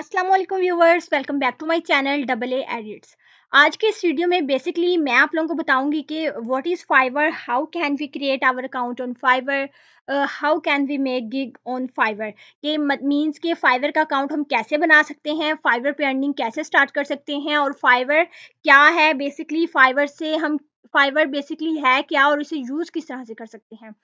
अस्सलाम वालेकुम viewers welcome back to my channel double A edits आज के इस वीडियो में बेसिकली मैं आप लोगों को बताऊंगी कि what is Fiverr how can we create our account on Fiverr how can we make gig on Fiverr ये मींस के फाइवर का अकाउंट हम कैसे बना सकते हैं फाइवर पे अर्निंग कैसे स्टार्ट कर सकते हैं और फाइवर क्या है बेसिकली फाइवर से हम फाइवर बेसिकली है क्या और इसे यूज़ किस तरह से कर सकते हैं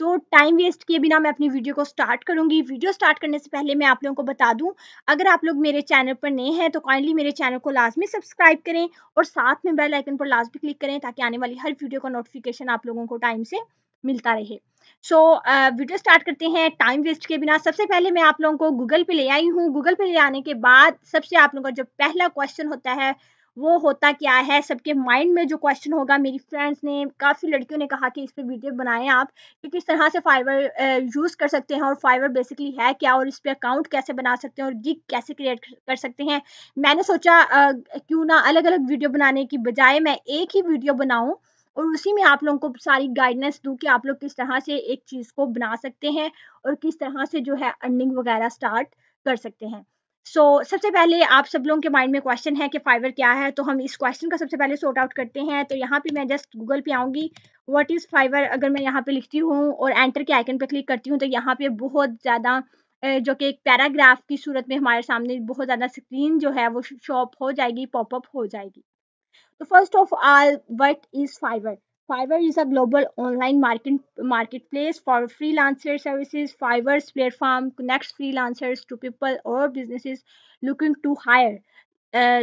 तो टाइम वेस्ट किए बिना मैं अपनी वीडियो को स्टार्ट करूंगी वीडियो स्टार्ट करने से पहले मैं आप लोगों को बता दूं अगर आप लोग मेरे चैनल पर नए हैं तो काइंडली मेरे चैनल को लाजमी सब्सक्राइब करें और साथ में बेल आइकन पर लाजमी क्लिक करें ताकि आने वाली हर वीडियो का नोटिफिकेशन आप लोगों को टाइम से मिलता रहे so so, uh, video start करते हैं टाइम वेस्ट के बिना सबसे पहले मैं आप लोगों को गूगल पे ले आई हूँ गूगल पे ले आने के बाद सबसे आप लोगों का जो पहला क्वेश्चन होता है वो होता क्या है सबके माइंड में जो क्वेश्चन होगा मेरी फ्रेंड्स ने काफ़ी लड़कियों ने कहा कि इस पर वीडियो बनाएं आप कि किस तरह से फाइवर यूज़ कर सकते हैं और फाइवर बेसिकली है क्या और इस पर अकाउंट कैसे बना सकते हैं और गिग कैसे क्रिएट कर सकते हैं मैंने सोचा क्यों ना अलग अलग वीडियो बनाने की बजाय मैं एक ही वीडियो बनाऊँ और उसी में आप लोगों को सारी गाइडेंस दूँ कि आप लोग किस तरह से एक चीज़ को बना सकते हैं और किस तरह से जो है अर्निंग वगैरह स्टार्ट कर सकते हैं सो so, सबसे पहले आप सब लोगों के माइंड में क्वेश्चन है कि फाइवर क्या है तो हम इस क्वेश्चन का सबसे पहले सॉर्ट आउट करते हैं तो यहाँ पे मैं जस्ट गूगल पे आऊँगी व्हाट इज़ फाइवर अगर मैं यहाँ पे लिखती हूँ और एंटर के आइकन पे क्लिक करती हूँ तो यहाँ पे बहुत ज़्यादा जो कि एक पैराग्राफ की सूरत में हमारे सामने बहुत ज़्यादा स्क्रीन जो है वो शॉप हो जाएगी पॉपअप हो जाएगी तो first of all what is Fiverr Fiverr is a global online market, marketplace for freelancer services. Fiverr's platform connects freelancers to people or businesses looking to hire.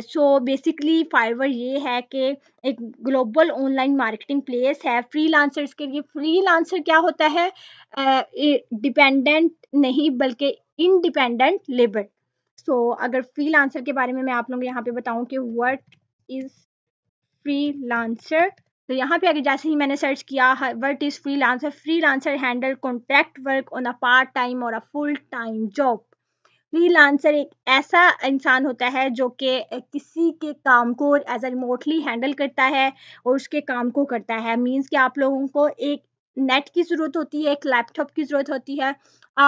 So basically Fiverr ये है कि एक global online marketing place है freelancers के लिए free lancer क्या होता है डिपेंडेंट uh, नहीं बल्कि इनडिपेंडेंट लेबर सो अगर फ्री लांसर के बारे में मैं आप लोग यहाँ पे बताऊँ कि व्हाट इज़ फ्री लांसर तो यहाँ पे अगर जैसे ही मैंने सर्च किया what is freelancer freelancer handle contract work on a part time और a full time job freelancer एक ऐसा इंसान होता है जो कि किसी के काम को एज अ रिमोटली हैंडल करता है और उसके काम को करता है मीन्स कि आप लोगों को एक नेट की ज़रूरत होती है एक लैपटॉप की ज़रूरत होती है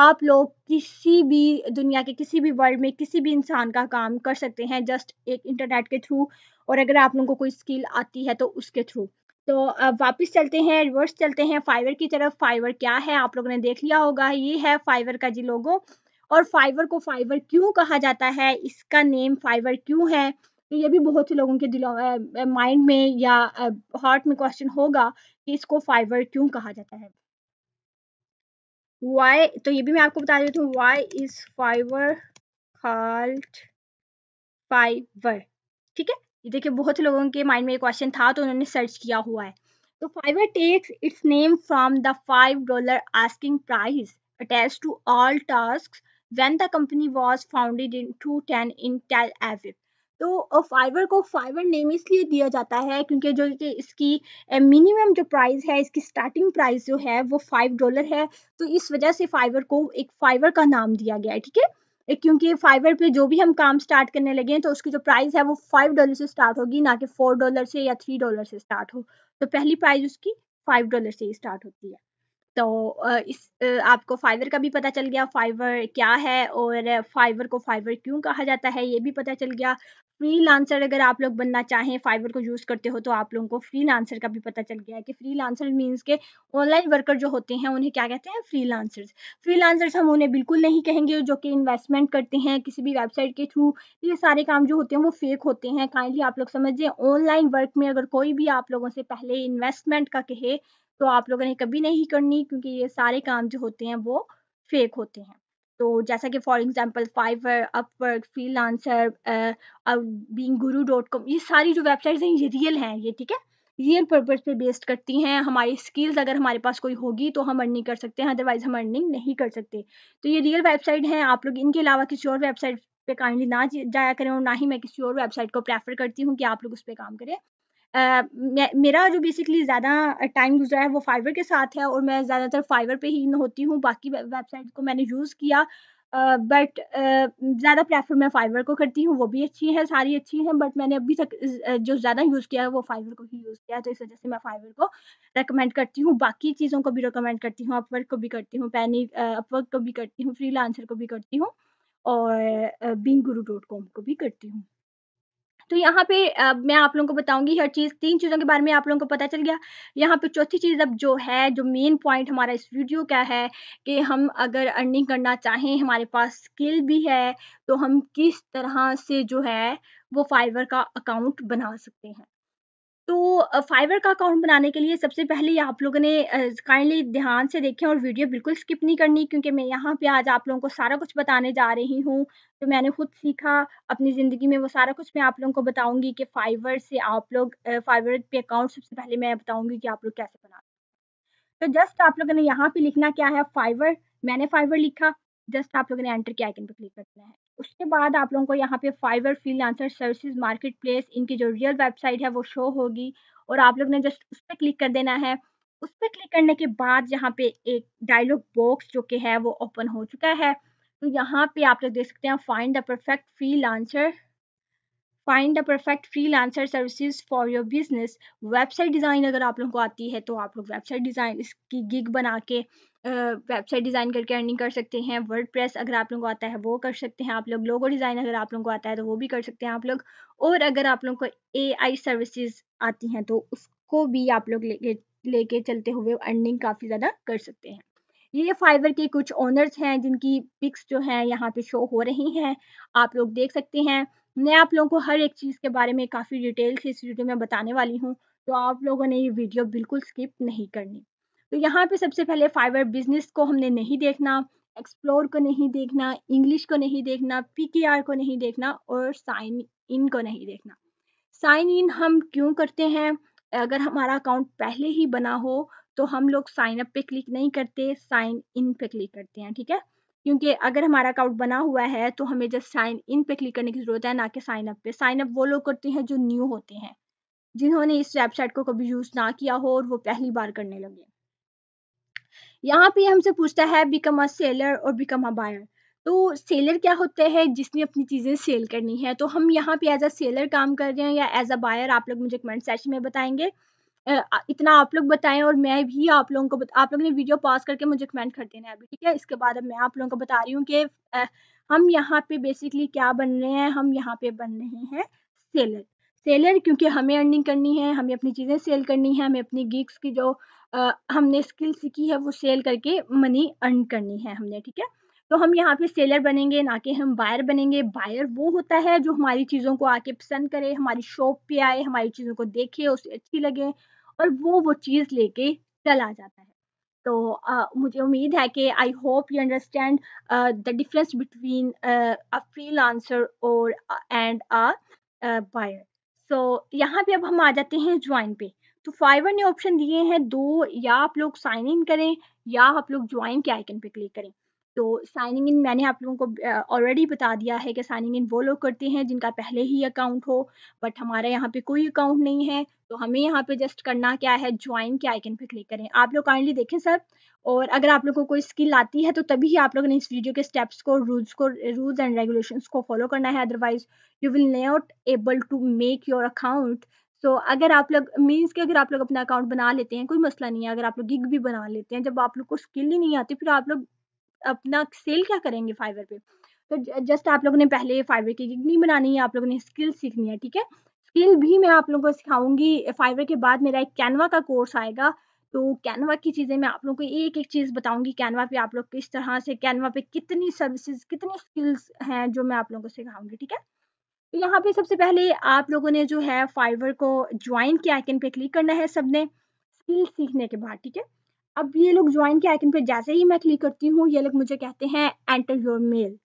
आप लोग किसी भी दुनिया के किसी भी वर्ल्ड में किसी भी इंसान का काम कर सकते हैं जस्ट एक इंटरनेट के थ्रू और अगर आप लोगों को कोई स्किल आती है तो उसके थ्रू तो अब वापस चलते हैं रिवर्स चलते हैं फाइवर की तरफ फाइवर क्या है आप लोगों ने देख लिया होगा ये है फाइवर का जी लोगों और फाइवर को फाइवर क्यों कहा जाता है इसका नेम फाइवर क्यों है तो ये भी बहुत से लोगों के दिलों माइंड में या हार्ट में क्वेश्चन होगा कि इसको फाइवर क्यों कहा जाता है वाई तो ये भी मैं आपको बता देती हूँ why is Fiverr called Fiverr ठीक है देखिए बहुत लोगों के माइंड में ये क्वेश्चन था तो उन्होंने सर्च किया हुआ है तो Fiverr takes its name from the five dollar asking price to all task when the company was founded in two ten in Tel Aviv. तो फाइवर को फाइवर नेम इसलिए दिया जाता है क्योंकि जो कि इसकी मिनिमम जो प्राइस है इसकी स्टार्टिंग प्राइस जो है वो फाइव डॉलर है तो इस वजह से फाइवर को एक फाइवर का नाम दिया गया है ठीक है एक क्योंकि फाइवर पे जो भी हम काम स्टार्ट करने लगे हैं तो उसकी जो प्राइस है वो फाइव डॉलर से स्टार्ट होगी ना कि फोर डॉलर से या थ्री डॉलर से स्टार्ट हो तो पहली प्राइस उसकी फाइव डॉलर से ही स्टार्ट होती है तो इस आपको फाइवर का भी पता चल गया फाइवर क्या है और फाइवर को फाइवर क्यों कहा जाता है ये भी पता चल गया फ्री लांसर अगर आप लोग बनना चाहें फाइवर को यूज़ करते हो तो आप लोगों को फ्री लांसर का भी पता चल गया है कि फ्री लांसर मीन्स के ऑनलाइन वर्कर जो होते हैं उन्हें क्या कहते हैं फ्री फ्री लांसर हम उन्हें बिल्कुल नहीं कहेंगे जो कि इन्वेस्टमेंट करते हैं किसी भी वेबसाइट के थ्रू ये सारे काम जो होते हैं वो फेक होते हैं काइंडली आप लोग समझिए ऑनलाइन वर्क में अगर कोई भी आप लोगों से पहले इन्वेस्टमेंट का कहे तो आप लोगों ने कभी नहीं करनी क्योंकि ये सारे काम जो होते हैं वो फेक होते हैं तो जैसा कि for example Fiverr Upwork freelancer being Guru dot com ये सारी जो वेबसाइट्स हैं ये रियल हैं ये ठीक है रियल पर्पज पे बेस्ड करती हैं हमारी स्किल्स अगर हमारे पास कोई होगी तो हम अर्निंग कर सकते हैं अदरवाइज हम अर्निंग नहीं कर सकते तो ये रियल वेबसाइट हैं आप लोग इनके अलावा किसी और वेबसाइट पे काइंडली ना जाया करें और ना ही मैं किसी और वेबसाइट को प्रेफर करती हूँ कि आप लोग उस पर काम करें मेरा जो बेसिकली ज़्यादा टाइम गुजरा है वो फाइवर के साथ है और मैं ज़्यादातर फाइवर पे ही होती हूँ बाकी वेबसाइट को मैंने यूज़ किया बट ज़्यादा प्रेफर मैं फाइवर को करती हूँ वो भी अच्छी हैं सारी अच्छी हैं बट मैंने अभी तक जो ज़्यादा यूज़ किया है वो फाइवर को ही यूज़ किया है तो इस वजह से मैं फाइवर को रेकमेंड करती हूँ बाकी चीज़ों को भी रिकमेंड करती हूँ अपवर्क को भी करती हूँ पैनी अपवर्क को भी करती हूँ फ्री को भी करती हूँ और बिंग गुरु डॉट कॉम को भी करती हूँ तो यहाँ पे अ, मैं आप लोगों को बताऊंगी हर चीज़ तीन चीज़ों के बारे में आप लोगों को पता चल गया यहाँ पे चौथी चीज़ अब जो है जो मेन पॉइंट हमारा इस वीडियो का है कि हम अगर अर्निंग करना चाहें हमारे पास स्किल भी है तो हम किस तरह से जो है वो फाइवर का अकाउंट बना सकते हैं तो फाइवर का अकाउंट बनाने के लिए सबसे पहले आप लोगों ने काइंडली ध्यान से देखें और वीडियो बिल्कुल स्किप नहीं करनी क्योंकि मैं यहाँ पे आज आप लोगों को सारा कुछ बताने जा रही हूँ तो मैंने खुद सीखा अपनी ज़िंदगी में वो सारा कुछ मैं आप लोगों को बताऊंगी कि फाइवर से आप लोग फाइवर पे अकाउंट सबसे पहले मैं बताऊंगी कि आप लोग कैसे बना तो जस्ट आप लोगों ने यहाँ पे लिखना क्या है फाइवर मैंने फाइवर लिखा जस्ट आप लोगों ने एंटर के आइकन पर क्लिक करना है उसके बाद आप लोगों को यहाँ पे Fiverr freelancer services market place इनकी जो रियल वेबसाइट है वो शो होगी और आप लोग ने जस्ट उस पर क्लिक कर देना है उस पर क्लिक करने के बाद यहाँ पे एक डायलॉग बॉक्स जो कि है वो ओपन हो चुका है तो यहाँ पे आप लोग देख सकते हैं find the perfect freelancer find the perfect freelancer services for your business website design अगर आप लोगों को आती है तो आप लोग वेबसाइट डिज़ाइन इसकी गिग बना के वेबसाइट डिज़ाइन करके अर्निंग कर सकते हैं वर्ड प्रेस अगर आप लोगों को आता है वो कर सकते हैं आप लोग लोगो डिज़ाइन अगर आप लोगों को आता है तो वो भी कर सकते हैं आप लोग और अगर आप लोगों को ए आई सर्विसेज आती हैं तो उसको भी आप लोग लेके लेके चलते हुए अर्निंग काफ़ी ज़्यादा कर सकते हैं ये फाइवर के कुछ ओनर्स हैं जिनकी पिक्स जो हैं यहाँ पे शो हो रही हैं आप लोग देख सकते हैं मैं आप लोगों को हर एक चीज़ के बारे में काफ़ी डिटेल से इस वीडियो में बताने वाली हूँ तो आप लोगों ने ये वीडियो बिल्कुल स्किप नहीं करनी तो यहाँ पे सबसे पहले फाइबर बिजनेस को हमने नहीं देखना एक्सप्लोर को नहीं देखना इंग्लिश को नहीं देखना पी को नहीं देखना और साइन इन को नहीं देखना साइन इन हम क्यों करते हैं अगर हमारा अकाउंट पहले ही बना हो तो हम लोग साइन अप पे क्लिक नहीं करते साइन इन पे क्लिक करते हैं ठीक है क्योंकि अगर हमारा अकाउंट बना हुआ है तो हमें जस्ट साइन इन पे क्लिक करने की ज़रूरत है ना कि साइन अप पे साइन अप वो लोग करते हैं जो न्यू होते हैं जिन्होंने इस वेबसाइट को कभी यूज़ ना किया हो और वो पहली बार करने लगे यहाँ पे हमसे पूछता है बिकम अ सेलर और बिकम अ बायर तो सेलर क्या होते हैं जिसने अपनी चीज़ें सेल करनी है तो हम यहाँ पे एज अ सेलर काम कर रहे हैं या एज अ बायर आप लोग मुझे कमेंट सेशन में बताएंगे इतना आप लोग बताएं और मैं भी आप लोगों को बता, आप लोगों ने वीडियो पॉज करके मुझे कमेंट कर देना है अभी ठीक है इसके बाद अब मैं आप लोगों को बता रही हूँ कि हम यहाँ पे बेसिकली क्या बन रहे हैं हम यहाँ पे बन रहे हैं सेलर सेलर क्योंकि हमें अर्निंग करनी है हमें अपनी चीज़ें सेल करनी है हमें अपनी गिग्स की जो आ, हमने स्किल सीखी है वो सेल करके मनी अर्न करनी है हमने ठीक है तो हम यहाँ पे सेलर बनेंगे ना कि हम बायर बनेंगे बायर वो होता है जो हमारी चीज़ों को आके पसंद करे हमारी शॉप पे आए हमारी चीज़ों को देखे उसे अच्छी लगे और वो वो चीज़ लेके चला जाता है तो uh, मुझे उम्मीद है कि I hope you understand the difference between a lancer और एंड अ बायर सो यहाँ पे अब हम आ जाते हैं ज्वाइन पे तो फाइवर ने ऑप्शन दिए हैं दो या आप लोग साइन इन करें या आप लोग ज्वाइन के आइकन पे क्लिक करें तो साइनिंग इन मैंने आप लोगों को ऑलरेडी बता दिया है कि साइनिंग इन वो लोग करते हैं जिनका पहले ही अकाउंट हो बट हमारे यहाँ पे कोई अकाउंट नहीं है तो हमें यहाँ पे जस्ट करना क्या है ज्वाइन के आइकन पे क्लिक करें आप लोग काइंडली देखें सर और अगर आप लोगों को कोई स्किल आती है तो तभी आप लोगों ने इस वीडियो के स्टेप्स को रूल्स को रूल्स एंड रेगुलेशंस को फॉलो करना है otherwise you will not able to make your account so so, अगर आप लोग मीन्स कि अगर आप लोग अपना अकाउंट बना लेते हैं कोई मसला नहीं है अगर आप लोग गिग भी बना लेते हैं जब आप लोग को स्किल ही नहीं आती फिर आप लोग अपना सेल क्या करेंगे फाइवर पे तो जस्ट आप लोगों ने पहले फाइवर की गिग नहीं बनानी है आप लोगों ने स्किल सीखनी है ठीक है स्किल भी मैं आप लोगों को सिखाऊंगी फाइवर के बाद मेरा एक कैनवा का कोर्स आएगा तो कैनवा की चीज़ें मैं आप लोगों को एक एक चीज़ बताऊंगी कैनवा पे आप लोग किस तरह से कैनवा पे कितनी सर्विसेज कितनी स्किल्स हैं जो मैं आप लोगों को सिखाऊंगी ठीक है तो यहाँ पे सबसे पहले आप लोगों ने जो है फाइवर को ज्वाइन के आइकन पे क्लिक करना है सबने स्किल सीखने के बाद ठीक है अब ये लोग ज्वाइन के आइकन पर जैसे ही मैं क्लिक करती हूँ ये लोग मुझे कहते हैं एंटर योर मेल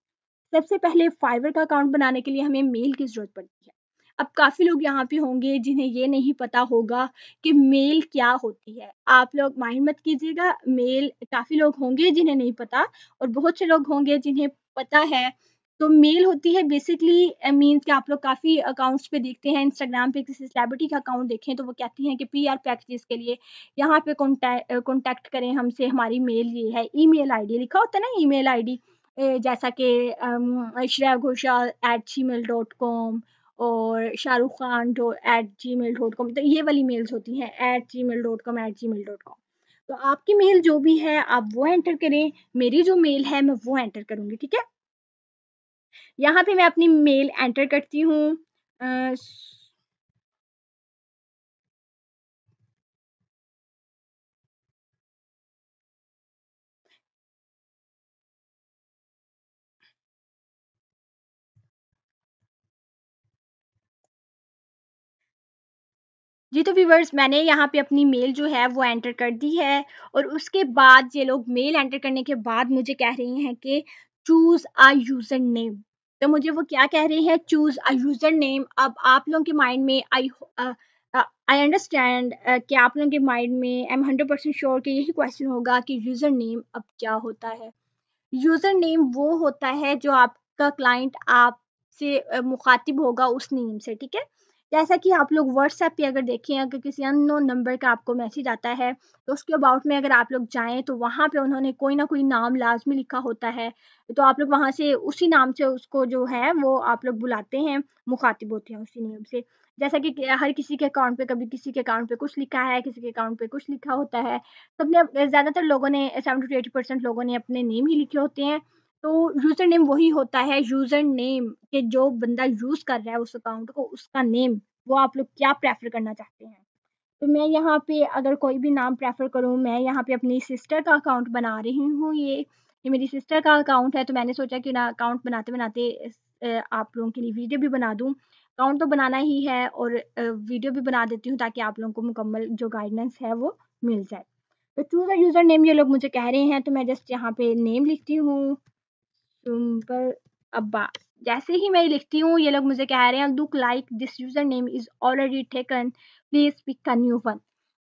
सबसे पहले फाइवर का अकाउंट बनाने के लिए हमें मेल की ज़रूरत पड़ती है अब काफ़ी लोग यहाँ पे होंगे जिन्हें ये नहीं पता होगा कि मेल क्या होती है आप लोग माइंड मत कीजिएगा मेल काफ़ी लोग होंगे जिन्हें नहीं पता और बहुत से लोग होंगे जिन्हें पता है तो मेल होती है बेसिकली मीन कि आप लोग काफ़ी अकाउंट्स पे देखते हैं इंस्टाग्राम पे किसी सेलिब्रिटी का अकाउंट देखें तो वो कहती हैं कि पीआर पैकेजेस के लिए यहाँ पे कॉन्टैक्ट करें हमसे हमारी मेल ये है ईमेल आईडी लिखा होता है ना ईमेल आईडी जैसा कि Shreya Ghoshal at Gmail dot com और Shahrukh Khan at Gmail dot com तो ये वाली मेल्स होती हैं at Gmail dot com at Gmail dot com तो आपकी मेल जो भी है आप वो एंटर करें मेरी जो मेल है मैं वो एंटर करूँगी ठीक है यहाँ पे मैं अपनी मेल एंटर करती हूँ जी तो व्यूवर्स मैंने यहाँ पे अपनी मेल जो है वो एंटर कर दी है और उसके बाद ये लोग मेल एंटर करने के बाद मुझे कह रही हैं कि चूज़ आ यूज़र नेम तो मुझे वो क्या कह रही है चूज अ यूजर नेम अब आप लोगों के माइंड में आई आई अंडरस्टैंड कि आप लोगों के माइंड में I am hundred percent sure कि यही क्वेश्चन होगा कि यूजर नेम अब क्या होता है यूजर नेम वो होता है जो आपका क्लाइंट आपसे uh, मुखातिब होगा उस नेम से ठीक है जैसा कि आप लोग व्हाट्सएप पे अगर देखें अगर किसी अननोन नंबर का आपको मैसेज आता है तो उसके अबाउट में अगर आप लोग जाएं तो वहाँ पे उन्होंने कोई ना कोई नाम लाजमी लिखा होता है तो आप लोग वहाँ से उसी नाम से उसको जो है वो आप लोग बुलाते हैं मुखातिब होते हैं उसी नियम से जैसा कि हर किसी के अकाउंट पे कभी किसी के अकाउंट पे कुछ लिखा है किसी के अकाउंट पे कुछ लिखा होता है सबने ज़्यादातर लोगों ने सेवन टू एटी परसेंट लोगों ने अपने नेम ही लिखे होते हैं तो यूजर नेम वही होता है यूजर नेम के जो बंदा यूज कर रहा है उस अकाउंट को उसका नेम वो आप लोग क्या प्रेफर करना चाहते हैं तो मैं यहाँ पे अगर कोई भी नाम प्रेफर करूँ मैं यहाँ पे अपनी सिस्टर का अकाउंट बना रही हूँ ये ये मेरी सिस्टर का अकाउंट है तो मैंने सोचा कि ना अकाउंट बनाते बनाते आप लोगों के लिए वीडियो भी बना दूँ अकाउंट तो बनाना ही है और वीडियो भी बना देती हूँ ताकि आप लोगों को मुकम्मल जो गाइडेंस है वो मिल जाए तो चूज़ अ यूज़र नेम ये लोग मुझे कह रहे हैं तो मैं जस्ट यहाँ पे नेम लिखती हूँ पर अब्बा जैसे ही मैं लिखती हूँ ये लोग मुझे कह रहे हैं look like this user name is already taken please pick a new one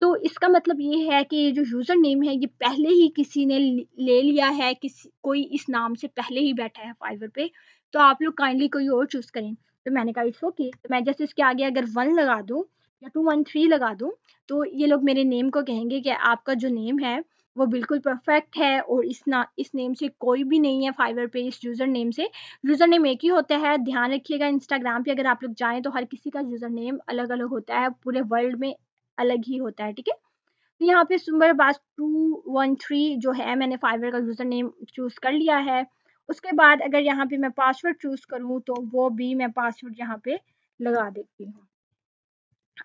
तो इसका मतलब ये है कि ये जो यूज़र नेम है ये पहले ही किसी ने ले लिया है किसी कोई इस नाम से पहले ही बैठा है फाइवर पे तो आप लोग काइंडली कोई और चूज़ करें तो मैंने कहा इट्स ओके तो मैं जैसे इसके आगे अगर वन लगा दूँ या टू वन थ्री लगा दूँ तो ये लोग मेरे नेम को कहेंगे कि आपका जो नेम है वो बिल्कुल परफेक्ट है और इस ना इस नेम से कोई भी नहीं है फाइवर पे इस यूज़र नेम से यूज़र नेम एक ही होता है ध्यान रखिएगा इंस्टाग्राम पे अगर आप लोग जाएं तो हर किसी का यूज़र नेम अलग अलग होता है पूरे वर्ल्ड में अलग ही होता है ठीक है तो यहाँ पे नंबर बास टू वन थ्री जो है मैंने फाइवर का यूज़र नेम चूज़ कर लिया है उसके बाद अगर यहाँ पे मैं पासवर्ड चूज़ करूँ तो वो भी मैं पासवर्ड यहाँ पे लगा देती हूँ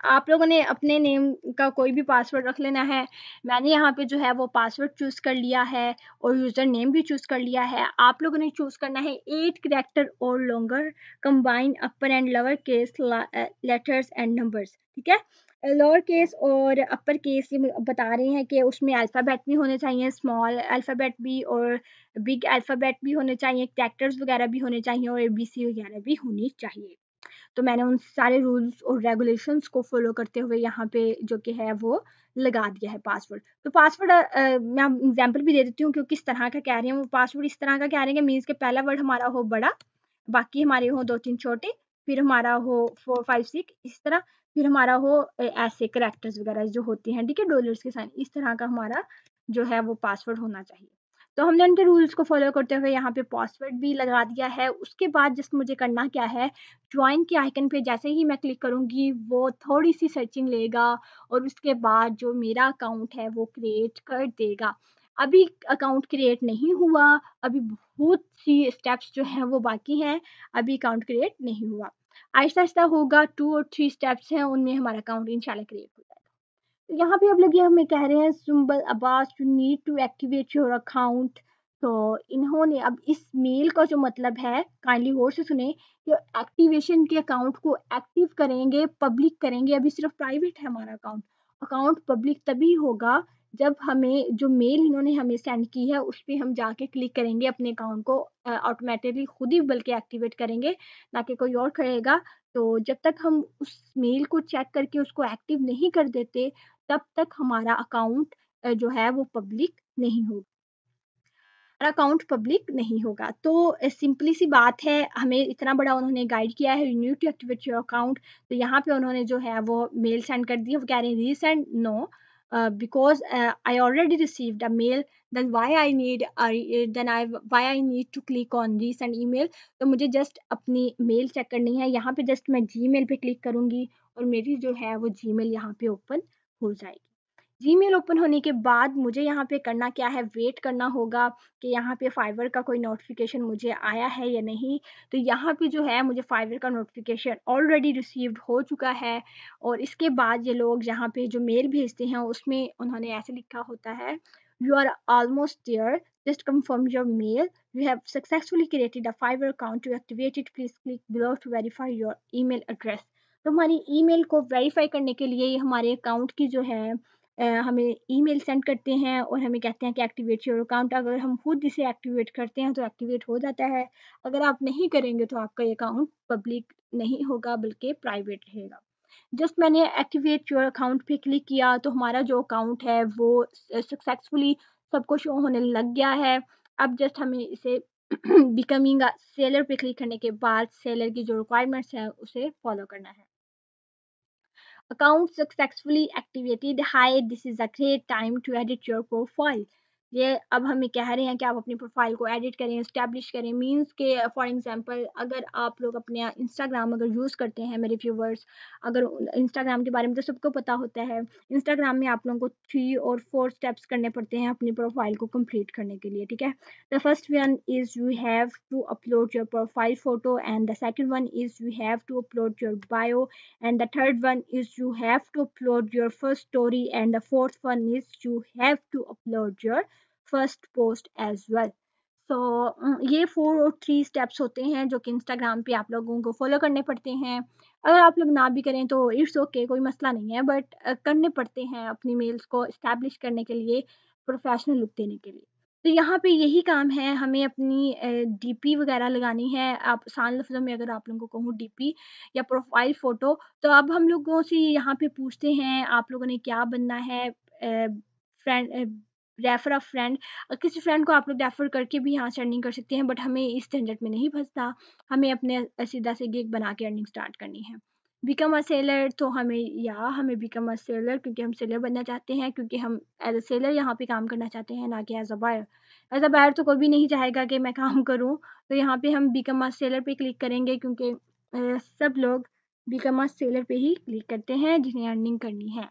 आप लोगों ने अपने नेम का कोई भी पासवर्ड रख लेना है मैंने यहाँ पे जो है वो पासवर्ड चूज़ कर लिया है और यूज़र नेम भी चूज़ कर लिया है आप लोगों ने चूज़ करना है एट करेक्टर और longer combine upper and lower case letters and numbers ठीक है लोअर केस और अपर केस ये मतलब बता रहे हैं कि उसमें अल्फ़ाबेट भी होने चाहिए स्मॉल अल्फ़ाबेट भी और बिग अल्फ़ाबेट भी होने चाहिए करेक्टर्स वगैरह भी होने चाहिए और ए बी सी वगैरह भी होनी चाहिए तो मैंने उन सारे रूल्स और रेगुलेशंस को फॉलो करते हुए यहाँ पे जो कि है वो लगा दिया है पासवर्ड तो पासवर्ड मैं एग्जाम्पल भी दे देती हूँ कि किस तरह का कह रहे हैं वो पासवर्ड इस तरह का कह रहे हैं मीन्स के पहला वर्ड हमारा हो बड़ा बाकी हमारे हो दो तीन छोटे फिर हमारा हो फोर फाइव सिक्स इस तरह फिर हमारा हो ऐसे करेक्टर्स वगैरह जो होते हैं ठीक है डॉलर्स के साथ इस तरह का हमारा जो है वो पासवर्ड होना चाहिए तो हमने उनके रूल्स को फॉलो करते हुए यहाँ पे पासवर्ड भी लगा दिया है उसके बाद जस्ट मुझे करना क्या है ज्वाइन के आइकन पे जैसे ही मैं क्लिक करूँगी वो थोड़ी सी सर्चिंग लेगा और उसके बाद जो मेरा अकाउंट है वो क्रिएट कर देगा अभी अकाउंट क्रिएट नहीं हुआ अभी बहुत सी स्टेप्स जो हैं वो बाकी हैं अभी अकाउंट क्रिएट नहीं हुआ आहिस्ता आहिस्ता होगा टू और थ्री स्टेप्स हैं उनमें हमारा अकाउंट इंशाल्लाह क्रिएट हो यहाँ पे अब लोग हमें कह रहे हैं Sumbal Abbas you need to activate your account तो इन्होंने अब इस मेल का जो मतलब है काइंडली गौर से सुने कि एक्टिवेशन के अकाउंट को एक्टिव करेंगे पब्लिक करेंगे अभी सिर्फ प्राइवेट है हमारा अकाउंट अकाउंट पब्लिक तभी होगा जब हमें जो मेल इन्होंने हमें सेंड की है उस पर हम जाके क्लिक करेंगे अपने अकाउंट को ऑटोमेटिकली खुद ही बल्कि एक्टिवेट करेंगे ना कि कोई और करेगा तो जब तक हम उस मेल को चेक करके उसको एक्टिव नहीं कर देते तब तक हमारा अकाउंट जो है वो पब्लिक नहीं होगा अकाउंट पब्लिक नहीं होगा तो सिंपली सी बात है हमें इतना बड़ा उन्होंने गाइड किया है you to activate your account तो यहाँ पे उन्होंने जो है वो मेल सेंड कर दिया वो कह रहे हैं resend no no. uh, because uh, I already received a mail then why I need uh, then I why I need to click on recent email to so, mujhe just apni mail check karni hai yahan pe just main Gmail pe click karungi aur meri jo hai wo Gmail yahan pe open ho jayegi Gmail open होने के बाद मुझे यहाँ पे करना क्या है wait करना होगा कि यहाँ पे फाइवर का कोई नोटिफिकेशन मुझे आया है या नहीं तो यहाँ पे जो है मुझे फाइवर का नोटिफिकेशन ऑलरेडी रिसीव्ड हो चुका है और इसके बाद ये लोग यहाँ पे जो मेल भेजते हैं उसमें उन्होंने ऐसे लिखा होता है you are almost there just confirm your mail you have successfully created a Fiverr account to activate it please click below to verify your email तो हमारी ईमेल को वेरीफाई करने के लिए हमारे अकाउंट की जो है हमें ईमेल सेंड करते हैं और हमें कहते हैं कि एक्टिवेट योर अकाउंट अगर हम खुद इसे एक्टिवेट करते हैं तो एक्टिवेट हो जाता है अगर आप नहीं करेंगे तो आपका ये अकाउंट पब्लिक नहीं होगा बल्कि प्राइवेट रहेगा जस्ट मैंने एक्टिवेट योर अकाउंट पे क्लिक किया तो हमारा जो अकाउंट है वो सक्सेसफुली सबको शो होने लग गया है अब जस्ट हमें इसे बिकमिंग सेलर पे क्लिक करने के बाद सेलर की जो रिक्वायरमेंट्स हैं उसे फॉलो करना है account successfully activated hi this is a great time to edit your profile ये अब हमें कह रहे हैं कि आप अपनी प्रोफाइल को एडिट करें इस्टेब्लिश करें मींस के फॉर एग्जांपल अगर आप लोग अपने इंस्टाग्राम अगर यूज़ करते हैं मेरे व्यूवर्स अगर इंस्टाग्राम के बारे में तो सबको पता होता है इंस्टाग्राम में आप लोगों को थ्री और फोर स्टेप्स करने पड़ते हैं अपनी प्रोफाइल को कम्प्लीट करने के लिए ठीक है the first one is you have to upload your profile photo and the second one is you have to upload your bio and the third one is you have to upload your first story and the fourth one is you have to upload your first post as well so ये four और three steps होते हैं जो कि Instagram पे आप लोगों को फॉलो करने पड़ते हैं अगर आप लोग ना भी करें तो इट्स ओके okay, कोई मसला नहीं है बट करने पड़ते हैं अपनी मेल्स को इस्टेब्लिश करने के लिए प्रोफेशनल लुक देने के लिए तो यहाँ पे यही काम है हमें अपनी डीपी वगैरह लगानी है आप आसान लफ्ज़ों में अगर आप लोगों को कहूँ डीपी या प्रोफाइल फ़ोटो तो अब हम लोगों से यहाँ पे पूछते हैं आप लोगों ने क्या बनना है फ्रेंड रेफर अ फ्रेंड किसी फ्रेंड को आप लोग रेफर करके भी यहाँ से अर्निंग कर सकते हैं बट हमें इस झंझट में नहीं फंसता हमें अपने सीधा से गिग बना के अर्निंग स्टार्ट करनी है बिकम अ सेलर तो हमें या हमें बिकम अ सेलर क्योंकि हम सेलर बनना चाहते हैं क्योंकि हम एज अ सेलर यहाँ पे काम करना चाहते हैं ना कि as a buyer as a buyer तो कोई भी नहीं चाहेगा कि मैं काम करूँ तो यहाँ पे हम बिकम अ सेलर पे क्लिक करेंगे क्योंकि सब लोग बिकम अ सेलर पे ही क्लिक करते हैं जिन्हें अर्निंग करनी है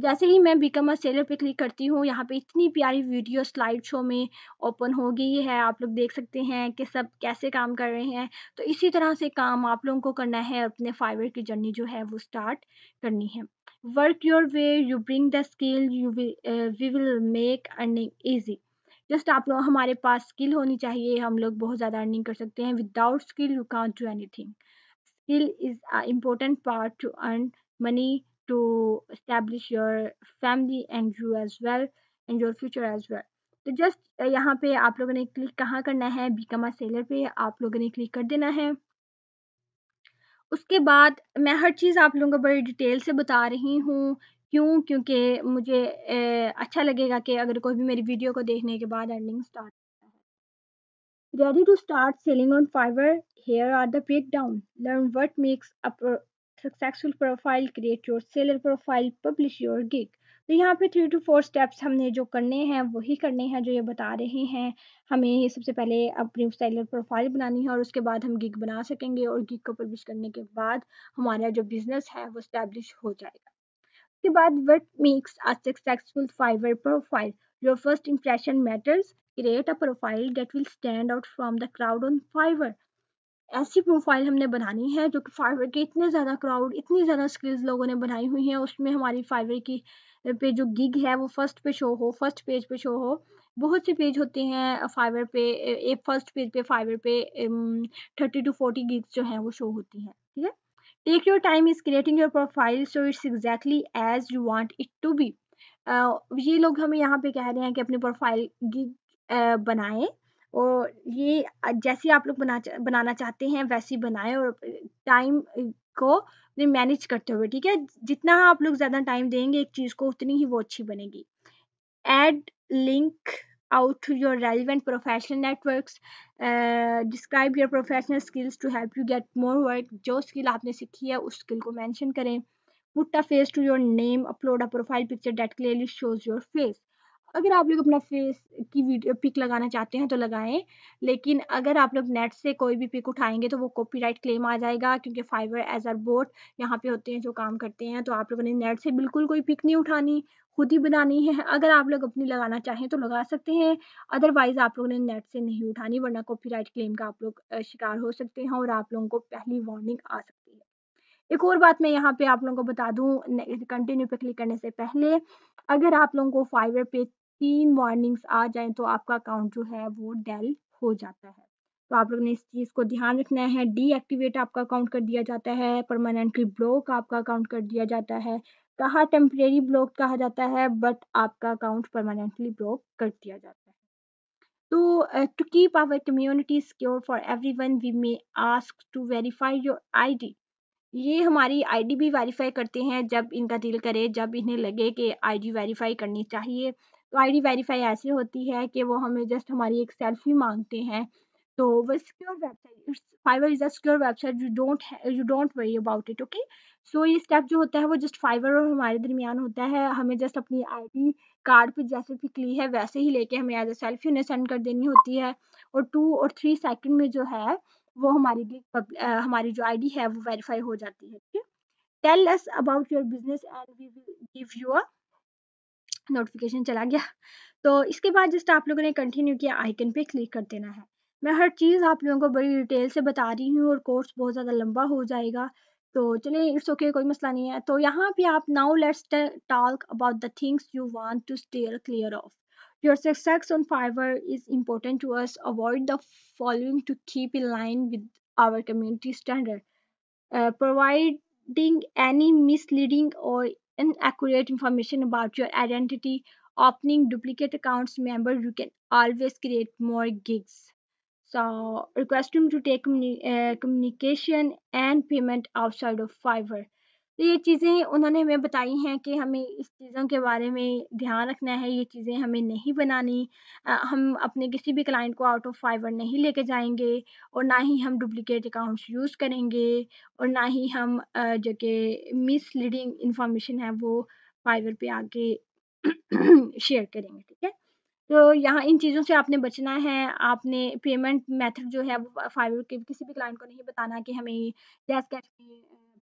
जैसे ही मैं बिकम अ सेलर पे क्लिक करती हूँ यहाँ पे इतनी प्यारी वीडियो स्लाइड शो में ओपन हो गई है आप लोग देख सकते हैं कि सब कैसे काम कर रहे हैं तो इसी तरह से काम आप लोगों को करना है अपने फाइवर की जर्नी जो है वो स्टार्ट करनी है work your way you bring the skill you we will make earning easy just आप लोग हमारे पास स्किल होनी चाहिए हम लोग बहुत ज़्यादा अर्निंग कर सकते हैं without skill you can't do anything skill is important part to earn money to establish your family and you as well and your future as well तो जस्ट यहाँ पे आप लोगों ने क्लिक कहाँ करना है बीकमा सेलर पे आप लोगों ने क्लिक कर देना है उसके बाद मैं हर चीज़ आप लोगों को बड़ी डिटेल से बता रही हूँ क्यों क्योंकि मुझे ए, अच्छा लगेगा कि अगर कोई भी मेरी वीडियो को देखने के बाद earning start ready to start selling on Fiverr? Here are the breakdown. Learn what makes a successful profile create your seller profile publish your gig तो यहाँ पे थ्री टू फोर स्टेप्स हमने जो करने हैं वही करने हैं जो ये बता रहे हैं हमें सबसे पहले अपनी सेलर प्रोफाइल बनानी है और उसके बाद हम गिग बना सकेंगे और गिग को पब्लिश करने के बाद हमारा जो बिजनेस है वो स्टैब्लिश हो जाएगा उसके बाद what makes a successful Fiverr profile your first impression matters create a profile that will stand out from the crowd on Fiverr ऐसी प्रोफाइल हमने बनानी है जो कि फाइवर के इतने ज़्यादा क्राउड इतनी ज़्यादा स्किल्स लोगों ने बनाई हुई हैं उसमें हमारी फाइवर की पे जो गिग है वो फर्स्ट पे शो हो फर्स्ट पेज पे शो हो बहुत से पेज होते हैं फाइवर पे एक फर्स्ट पेज पे फाइवर पे थर्टी टू फोर्टी गिग्स जो हैं वो शो होती हैं ठीक है take your time is creating your profile so it's exactly as you want it to be ये लोग हमें यहाँ पे कह रहे हैं कि अपनी प्रोफाइल गिग बनाएं और ये जैसे आप लोग बना बनाना चाहते हैं वैसे बनाएं और टाइम को मैनेज करते हुए ठीक है जितना आप लोग ज़्यादा टाइम देंगे एक चीज़ को उतनी ही वो अच्छी बनेगी add link out to your relevant professional networks uh, describe your professional skills to help you get more work जो skill आपने सीखी है उस skill को mention करें put a face to your name upload a profile picture that clearly shows your face अगर आप लोग अपना फेस की वीडियो पिक लगाना चाहते हैं तो लगाएं लेकिन अगर आप लोग नेट से कोई भी पिक उठाएंगे तो वो कॉपीराइट क्लेम आ जाएगा क्योंकि फाइबर एज आर बोट यहाँ पे होते हैं जो काम करते हैं तो आप लोगों ने नेट से बिल्कुल कोई पिक नहीं उठानी खुद ही बनानी है अगर आप लोग अपनी लगाना चाहें तो लगा सकते हैं अदरवाइज़ आप लोगों ने नेट से नहीं उठानी वरना कॉपी क्लेम का आप लोग शिकार हो सकते हैं और आप लोगों को पहली वार्निंग आ सकती है एक और बात मैं यहाँ पे आप लोगों को बता दूँ कंटिन्यू पे क्लिक करने से पहले अगर आप लोगों को फाइवर पे तीन वार्निंग्स आ जाए तो आपका अकाउंट जो है वो डेल हो जाता है तो आप लोगों ने इस चीज़ को ध्यान रखना है डीएक्टिवेट आपका अकाउंट कर दिया जाता है परमानेंटली ब्लॉक आपका अकाउंट कर दिया जाता है कहा टेम्परेरी ब्लॉक कहा जाता है बट आपका अकाउंट परमानेंटली ब्लॉक कर दिया जाता है तो to keep our community secure for every we may ask to verify your I ID. ये हमारी आईडी भी वेरीफाई करते हैं जब इनका दिल करे जब इन्हें लगे कि आईडी वेरीफाई करनी चाहिए तो आईडी वेरीफाई ऐसे होती है कि वो हमें जस्ट हमारी एक सेल्फी मांगते हैं तो वो secure website Fiverr is a secure website you don't you don't worry about it okay so ये स्टेप जो होता है वो जस्ट फाइवर और हमारे दरमियान होता है हमें जस्ट अपनी आईडी कार्ड पे जैसे पिकली है वैसे ही लेके हमें एज अ सेल्फी उन्हें सेंड कर देनी होती है और टू और थ्री सेकेंड में जो है वो हमारी लिए हमारी जो आईडी है वो वेरीफाई हो जाती है ठीक है tell us about your business and we will give you a notification चला गया तो इसके बाद जस्ट आप लोगों ने कंटिन्यू किया आइकन पे क्लिक कर देना है मैं हर चीज़ आप लोगों को बड़ी डिटेल से बता रही हूँ और कोर्स बहुत ज़्यादा लंबा हो जाएगा तो चलिए इट्स ओके कोई मसला नहीं है तो यहाँ पे आप now let's talk about the things you want to steer clear of your success on Fiverr is important to us avoid the following to keep in line with our community standard providing any misleading और inaccurate information about your identity. Opening duplicate accounts, remember you can always create more gigs. So request him to take communi- uh, communication and payment outside of Fiverr. तो ये चीज़ें उन्होंने हमें बताई हैं कि हमें इस चीज़ों के बारे में ध्यान रखना है ये चीज़ें हमें नहीं बनानी आ, हम अपने किसी भी क्लाइंट को आउट ऑफ फाइवर नहीं लेके जाएंगे और ना ही हम डुप्लीकेट अकाउंट्स यूज़ करेंगे और ना ही हम जो कि मिसलीडिंग इंफॉर्मेशन है वो फाइवर पे आके शेयर करेंगे ठीक है तो यहाँ इन चीज़ों से आपने बचना है आपने पेमेंट मेथड जो है वो फाइवर के किसी भी क्लाइंट को नहीं बताना कि हमें जैस कैश में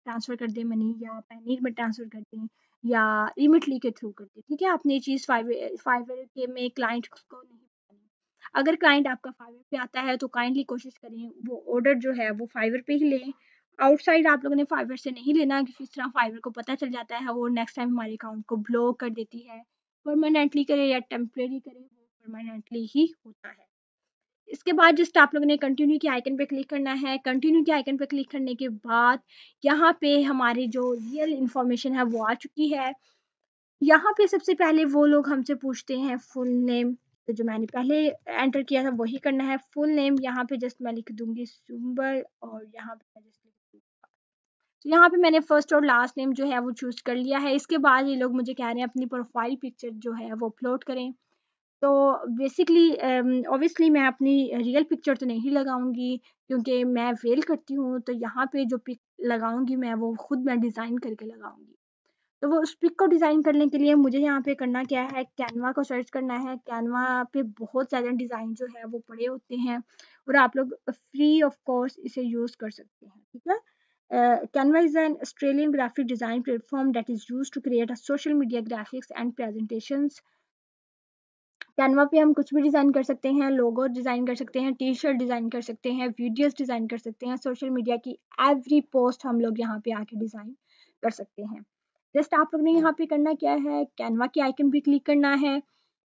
ट्रांसफ़र कर दें मनी या पैनीर में ट्रांसफ़र कर दें या रिमिटली के थ्रू कर दें ठीक है आपने ये चीज़ फाइवर के में क्लाइंट को नहीं अगर क्लाइंट आपका फाइवर पे आता है तो काइंडली कोशिश करें वो ऑर्डर जो है वो फाइवर पे ही लें आउटसाइड आप लोगों ने फाइवर से नहीं लेना क्योंकि इस तरह फाइवर को पता चल जाता है वो नेक्स्ट टाइम हमारे अकाउंट को ब्लॉक कर देती है परमानेंटली करें या टेम्प्रेरी करें वो परमानेंटली ही होता है इसके बाद जस्ट आप लोगों ने कंटिन्यू के आइकन पे क्लिक करना है कंटिन्यू के आइकन पे क्लिक करने के बाद यहाँ पे हमारी जो रियल इन्फॉर्मेशन है वो आ चुकी है यहाँ पे सबसे पहले वो लोग हमसे पूछते हैं फुल नेम तो जो मैंने पहले एंटर किया था वही करना है फुल नेम यहाँ पे जस्ट मैं लिख दूंगी सुम्बल और यहाँ पे जस्ट तो यहाँ पे मैंने फर्स्ट और लास्ट नेम जो है वो चूज कर लिया है इसके बाद ये लोग मुझे कह रहे हैं अपनी प्रोफाइल पिक्चर जो है वो अपलोड करें तो बेसिकली ऑब्वियसली um, मैं अपनी रियल पिक्चर तो नहीं लगाऊंगी क्योंकि मैं फेल करती हूँ तो यहाँ पे जो पिक लगाऊंगी मैं वो खुद मैं डिज़ाइन करके लगाऊंगी तो वो उस पिक को डिज़ाइन करने के लिए मुझे यहाँ पे करना क्या है कैनवा को सर्च करना है कैनवा पे बहुत सारे डिज़ाइन जो है वो पड़े होते हैं और आप लोग फ्री ऑफ कॉस्ट इसे यूज़ कर सकते हैं ठीक है Canva is an Australian graphic design platform that is use to create a social media graphics and presentations Canva पे हम कुछ भी डिज़ाइन कर सकते हैं लोगो डिज़ाइन कर सकते हैं टी शर्ट डिज़ाइन कर सकते हैं वीडियोस डिज़ाइन कर सकते हैं सोशल मीडिया की एवरी पोस्ट हम लोग यहाँ पे आके डिज़ाइन कर सकते हैं जस्ट आप लोग ने यहाँ पे करना क्या है कैनवा के आइकन पे क्लिक करना है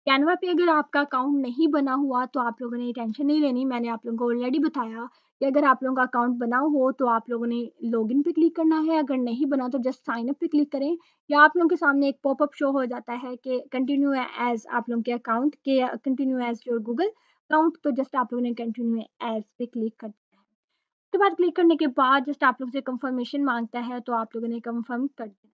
कैनवा पे अगर आपका अकाउंट नहीं बना हुआ तो आप लोगों ने टेंशन नहीं लेनी मैंने आप लोगों को ऑलरेडी बताया कि अगर आप लोगों का अकाउंट बना हो तो आप लोगों ने लॉगिन पे क्लिक करना है अगर नहीं बना तो जस्ट साइन अप पे क्लिक करें या आप लोगों के सामने एक पॉपअप शो हो जाता है कि कंटिन्यू एज आप लोगों के अकाउंट के continue as your Google account तो जस्ट आप लोगों ने कंटिन्यू एज पे क्लिक कर दिया है उसके बाद क्लिक करने के बाद जस्ट आप लोग से कंफर्मेशन मांगता है तो आप लोगों ने कंफर्म कर दिया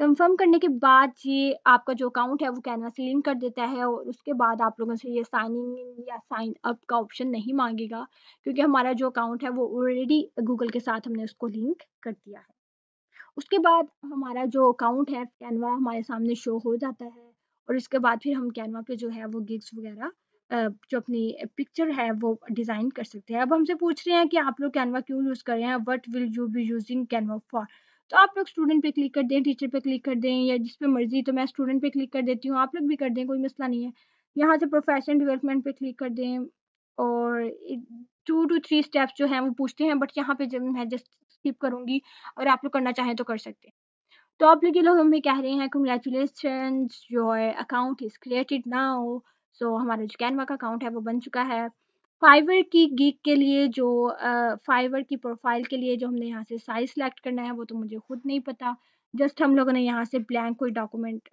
कंफर्म करने के बाद ये आपका जो अकाउंट है वो कैनवा से लिंक कर देता है और उसके बाद आप लोगों से ये साइन इन या साइन अप का ऑप्शन नहीं मांगेगा क्योंकि हमारा जो अकाउंट है वो ऑलरेडी गूगल के साथ हमने उसको लिंक कर दिया है उसके बाद हमारा जो अकाउंट है कैनवा हमारे सामने शो हो जाता है और इसके बाद फिर हम कैनवा पे जो है वो गिग्स वगैरह जो अपनी पिक्चर है वो डिज़ाइन कर सकते हैं अब हमसे पूछ रहे हैं कि आप लोग कैनवा क्यों यूज़ कर रहे हैं what will you be using Canva for तो आप लोग स्टूडेंट पे क्लिक कर दें टीचर पे क्लिक कर दें या जिस पे मर्जी तो मैं स्टूडेंट पे क्लिक कर देती हूँ आप लोग भी कर दें कोई मसला नहीं है यहाँ से प्रोफेशन डेवलपमेंट पे क्लिक कर दें और टू टू थ्री स्टेप्स जो हैं वो पूछते हैं बट यहाँ पे जब मैं जस्ट स्किप करूँगी और आप लोग करना चाहें तो कर सकते हैं तो आप लोग ये लोग हमें कह रहे हैं congratulation your account is created now so हमारा जो कैनवा का अकाउंट है वो बन चुका है फाइवर की गीक के लिए जो फाइवर की प्रोफाइल के लिए जो हमने यहाँ से साइज सेलेक्ट करना है वो तो मुझे खुद नहीं पता जस्ट हम लोगों ने यहाँ से ब्लैंक कोई डॉक्यूमेंट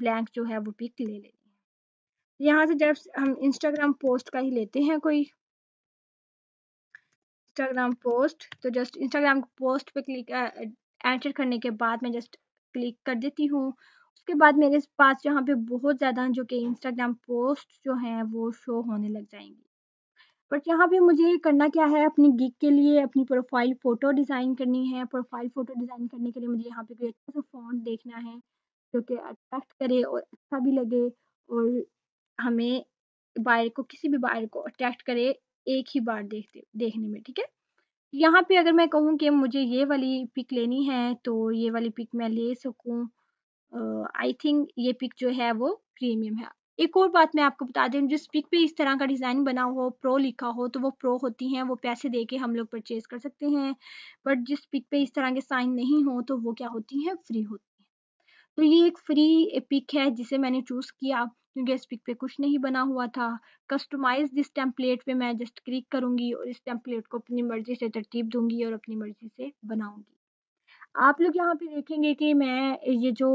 ब्लैंक जो है वो पिक ले लेनी है यहाँ से जब हम इंस्टाग्राम पोस्ट का ही लेते हैं कोई इंस्टाग्राम पोस्ट तो जस्ट इंस्टाग्राम पोस्ट पे क्लिक एंटर करने के बाद मैं जस्ट क्लिक कर देती हूँ उसके बाद मेरे पास यहाँ पे बहुत ज़्यादा जो कि इंस्टाग्राम पोस्ट जो हैं वो शो होने लग जाएंगी बट यहाँ पे मुझे करना क्या है अपनी गिग के लिए अपनी प्रोफाइल फ़ोटो डिज़ाइन करनी है प्रोफाइल फ़ोटो डिज़ाइन करने के लिए मुझे यहाँ पे कोई अच्छा सा फॉन्ट देखना है जो कि अट्रैक्ट करे और अच्छा भी लगे और हमें बायर को किसी भी बायर को अट्रैक्ट करे एक ही बार देखते देखने में ठीक है यहाँ पे अगर मैं कहूँ कि मुझे ये वाली पिक लेनी है तो ये वाली पिक मैं ले सकूँ आई थिंक ये पिक जो है वो प्रीमियम है एक और बात मैं आपको बता दें जो स्पीक पे इस तरह का डिज़ाइन बना हो प्रो लिखा हो तो वो प्रो होती हैं वो पैसे दे के हम लोग परचेज कर सकते हैं बट जिस पिक पे इस तरह के साइन नहीं हो तो वो क्या होती हैं फ्री होती हैं तो ये एक फ्री पिक है जिसे मैंने चूज़ किया क्योंकि इस पिक पे कुछ नहीं बना हुआ था कस्टमाइज दिस टेम्पलेट पे मैं जस्ट क्लिक करूंगी और इस टेम्पलेट को अपनी मर्ज़ी से तरतीब दूंगी और अपनी मर्ज़ी से बनाऊंगी आप लोग यहाँ पे देखेंगे कि मैं ये जो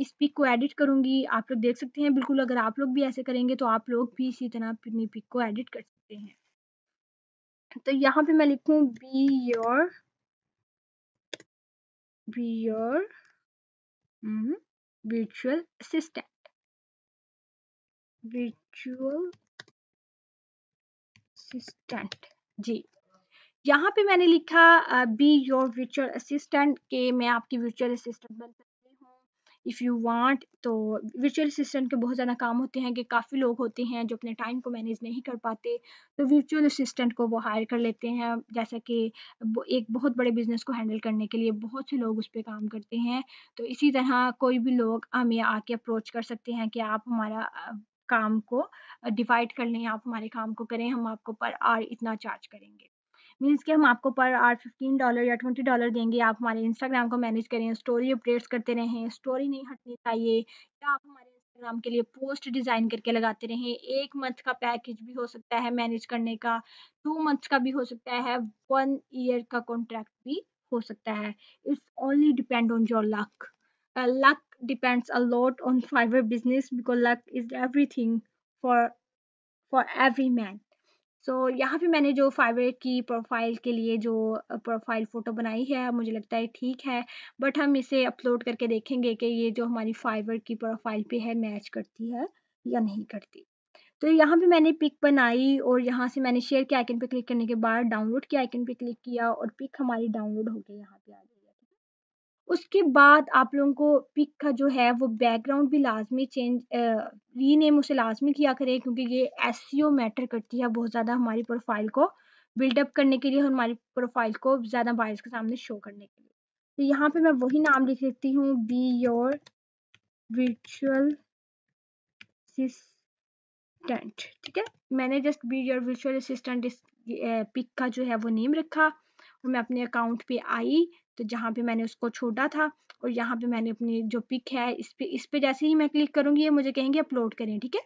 इस पिक को एडिट करूँगी आप लोग देख सकते हैं बिल्कुल अगर आप लोग भी ऐसे करेंगे तो आप लोग भी इसी तरह अपनी पिक को एडिट कर सकते हैं तो यहाँ पे मैं लिखूँ बी योर बी योर विचुअल असिस्टेंट वर्चुअल असिस्टेंट जी यहाँ पे मैंने लिखा बी योर व्यूचुअल असिस्टेंट के मैं आपकी व्यूचुअल असिस्टेंट बन सकती हूँ इफ़ यू वांट तो व्यूचुअल असिस्टेंट के बहुत ज़्यादा काम होते हैं कि काफ़ी लोग होते हैं जो अपने टाइम को मैनेज नहीं कर पाते तो virtual असिस्टेंट को वो हायर कर लेते हैं जैसा कि एक बहुत बड़े बिजनेस को हैंडल करने के लिए बहुत से लोग उस पर काम करते हैं तो इसी तरह कोई भी लोग हमें आके अप्रोच कर सकते हैं कि आप हमारा काम को डिवाइड कर लें आप हमारे काम को करें हम आपको पर आर इतना चार्ज करेंगे मीन्स कि हम आपको पर आर फिफ्टीन डॉलर या ट्वेंटी डॉलर देंगे आप हमारे इंस्टाग्राम को मैनेज करें स्टोरी अपडेट्स करते रहें स्टोरी नहीं हटनी चाहिए या आप हमारे इंस्टाग्राम के लिए पोस्ट डिज़ाइन करके लगाते रहें एक मंथ का पैकेज भी हो सकता है मैनेज करने का टू मंथ्स का भी हो सकता है वन ईयर का कॉन्ट्रैक्ट भी हो सकता है it's only depend on your luck luck depends a lot on Fiverr business because luck is everything for for every man so so, यहाँ पे मैंने जो फाइबर की प्रोफाइल के लिए जो प्रोफाइल फ़ोटो बनाई है मुझे लगता है ठीक है बट हम इसे अपलोड करके देखेंगे कि ये जो हमारी फाइबर की प्रोफाइल पे है मैच करती है या नहीं करती तो यहाँ पे मैंने पिक बनाई और यहाँ से मैंने शेयर के आइकन पे क्लिक करने के बाद डाउनलोड के आइकन पे क्लिक किया और पिक हमारी डाउनलोड हो गई यहाँ पे आ गई उसके बाद आप लोगों को पिक का जो है वो बैकग्राउंड भी लाजमी चेंज री नेम उसे लाजमी किया करें क्योंकि ये एस मैटर e करती है बहुत ज़्यादा हमारी प्रोफाइल को बिल्डअप करने के लिए और हमारी प्रोफाइल को ज़्यादा बायर्स के सामने शो करने के लिए तो यहाँ पे मैं वही नाम लिख लेती हूँ बी योर विचुअल असिस्टेंट ठीक है मैंने जस्ट बी योर विचुअल असिस्टेंट इस पिक का जो है वो नेम रखा और मैं अपने अकाउंट पे आई तो जहाँ पे मैंने उसको छोड़ा था और यहाँ पे मैंने अपनी जो पिक है इस पर इस पर जैसे ही मैं क्लिक करूँगी ये मुझे कहेंगे अपलोड करें ठीक है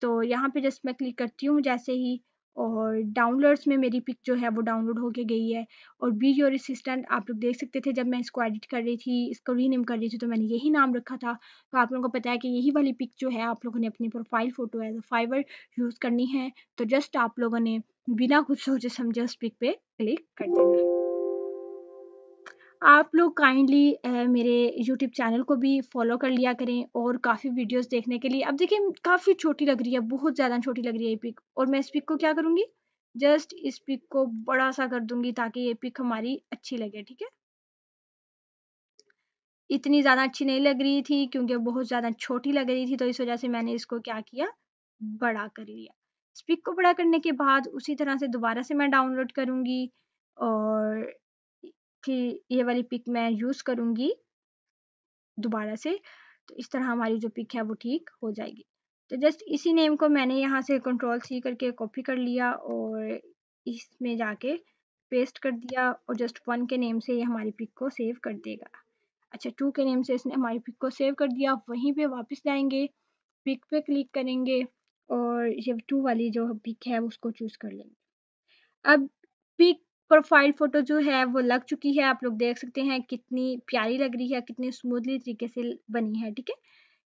तो यहाँ पे जस्ट मैं क्लिक करती हूँ जैसे ही और डाउनलोड्स में मेरी पिक जो है वो डाउनलोड होके गई है और बी योर असिस्टेंट आप लोग देख सकते थे जब मैं इसको एडिट कर रही थी इसको रीनेम कर रही थी तो मैंने यही नाम रखा था तो आप लोगों को पता है कि यही वाली पिक जो है आप लोगों ने अपनी profile photo as a Fiverr use करनी है तो जस्ट आप लोगों ने बिना कुछ सोचे समझे उस पिक पे क्लिक कर देना आप लोग काइंडली मेरे यूट्यूब चैनल को भी फॉलो कर लिया करें और काफ़ी वीडियोस देखने के लिए अब देखिए काफ़ी छोटी लग रही है बहुत ज़्यादा छोटी लग रही है ये पिक और मैं इस पिक को क्या करूँगी जस्ट इस पिक को बड़ा सा कर दूंगी ताकि ये पिक हमारी अच्छी लगे ठीक है इतनी ज़्यादा अच्छी नहीं लग रही थी क्योंकि बहुत ज़्यादा छोटी लग रही थी तो इस वजह से मैंने इसको क्या किया बड़ा कर लिया स्पिक को बड़ा करने के बाद उसी तरह से दोबारा से मैं डाउनलोड करूंगी और फिर ये वाली पिक मैं यूज़ करूँगी दोबारा से तो इस तरह हमारी जो पिक है वो ठीक हो जाएगी तो जस्ट इसी नेम को मैंने यहाँ से कंट्रोल सी करके कॉपी कर लिया और इसमें जाके पेस्ट कर दिया और जस्ट वन के नेम से ये हमारी पिक को सेव कर देगा अच्छा टू के नेम से इसने हमारी पिक को सेव कर दिया वहीं पे वापस जाएंगे पिक पे क्लिक करेंगे और ये टू वाली जो पिक है उसको चूज़ कर लेंगे अब पिक प्रोफाइल फोटो जो है वो लग चुकी है आप लोग देख सकते हैं कितनी प्यारी लग रही है कितनी स्मूथली तरीके से बनी है ठीक है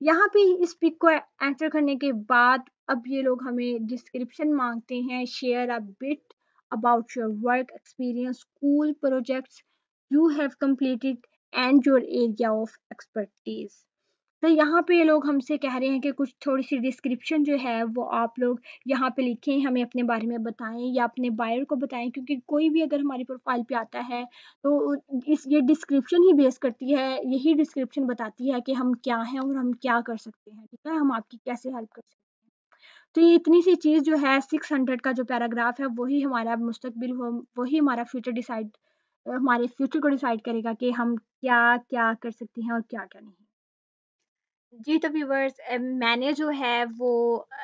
यहाँ पे इस पिक को एंटर करने के बाद अब ये लोग हमें डिस्क्रिप्शन मांगते हैं share a bit about your work experience school projects you have completed and your area of expertise तो यहाँ पे ये लोग हमसे कह रहे हैं कि कुछ थोड़ी सी डिस्क्रिप्शन जो है वो आप लोग यहाँ पे लिखें हमें अपने बारे में बताएं या अपने बायर को बताएं क्योंकि कोई भी अगर हमारी प्रोफाइल पे आता है तो इस ये डिस्क्रिप्शन ही बेस करती है यही डिस्क्रिप्शन बताती है कि हम क्या हैं और हम क्या कर सकते हैं ठीक है हम आपकी कैसे हेल्प कर सकते हैं तो ये इतनी सी चीज़ जो है सिक्स हंड्रेड का जो पैराग्राफ है वही हमारा मुस्तबिल हो वही हमारा फ्यूचर डिसाइड हमारे फ्यूचर को डिसाइड करेगा कि हम क्या क्या कर सकते हैं और क्या क्या नहीं जी तो व्यूवर्स मैंने जो है वो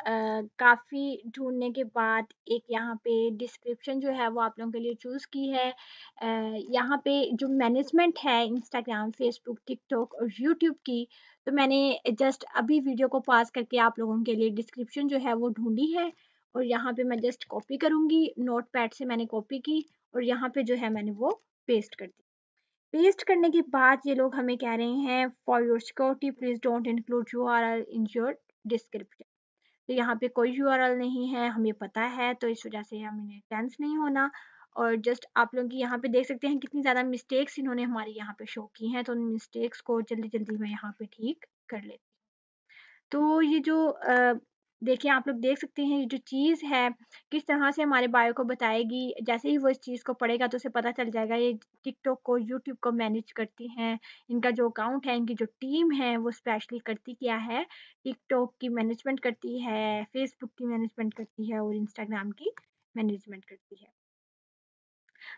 काफ़ी ढूंढने के बाद एक यहाँ पे डिस्क्रिप्शन जो है वो आप लोगों के लिए चूज़ की है। यहाँ पे जो मैनेजमेंट है इंस्टाग्राम, फ़ेसबुक, टिकटॉक और यूट्यूब की तो मैंने जस्ट अभी वीडियो को पॉज़ करके आप लोगों के लिए डिस्क्रिप्शन जो है वो ढूँढी है और यहाँ पे मैं जस्ट कॉपी करूँगी, नोट से मैंने कॉपी की और यहाँ पे जो है मैंने वो पेस्ट कर दी। पेस्ट करने के बाद ये लोग हमें कह रहे हैं for your security please don't include U R L in your description तो यहाँ पे कोई यू नहीं है हमें पता है तो इस वजह से हमें टेंस नहीं होना और जस्ट आप लोग यहाँ पे देख सकते हैं कितनी ज़्यादा मिस्टेक्स इन्होंने हमारे यहाँ पे शो की हैं तो उन मिस्टेक्स को जल्दी जल्दी मैं यहाँ पे ठीक कर लेती हूँ तो ये जो देखिए आप लोग देख सकते हैं ये जो चीज़ है किस तरह से हमारे बायो को बताएगी जैसे ही वो इस चीज़ को पढ़ेगा तो उसे पता चल जाएगा ये टिकटॉक को यूट्यूब को मैनेज करती हैं इनका जो अकाउंट है इनकी जो टीम है वो स्पेशली करती क्या है टिकटॉक की मैनेजमेंट करती है फेसबुक की मैनेजमेंट करती है और इंस्टाग्राम की मैनेजमेंट करती है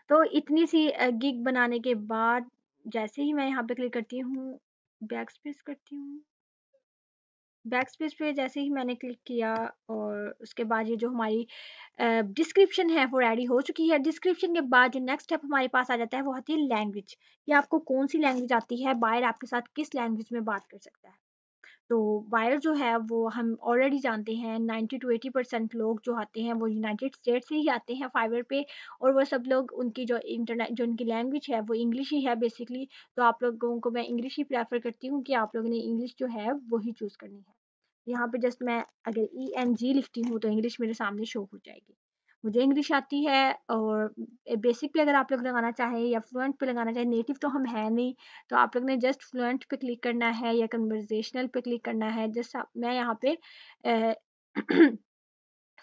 तो इतनी सी गिग बनाने के बाद जैसे ही मैं यहाँ पे क्लिक करती हूँ बैक स्पेस करती हूँ बैकस्पेस पे जैसे ही मैंने क्लिक किया और उसके बाद ये जो हमारी डिस्क्रिप्शन है वो रेडी हो चुकी है डिस्क्रिप्शन के बाद जो नेक्स्ट स्टेप हमारे पास आ जाता है वो आती है लैंग्वेज ये आपको कौन सी लैंग्वेज आती है बायर आपके साथ किस लैंग्वेज में बात कर सकता है तो वायर जो है वो हम ऑलरेडी जानते हैं 90 टू 80 परसेंट लोग जो आते हैं वो यूनाइटेड स्टेट से ही आते हैं फाइवर पे और वो सब लोग उनकी जो इंटरनेट जो उनकी लैंग्वेज है वो इंग्लिश ही है बेसिकली तो आप लोगों को मैं इंग्लिश ही प्रेफर करती हूँ कि आप लोगों ने इंग्लिश जो है वो ही चूज़ करनी है यहाँ पे जस्ट मैं अगर ई एन जी लिखती हूँ तो इंग्लिश मेरे सामने शो हो जाएगी मुझे इंग्लिश आती है और बेसिक पे अगर आप लोग लगाना चाहें या फ्लुएंट पे लगाना चाहें नेटिव तो हम है नहीं तो आप लोग ने जस्ट फ्लुएंट पे क्लिक करना है या कन्वर्जेशनल पे क्लिक करना है जस्ट मैं यहाँ पे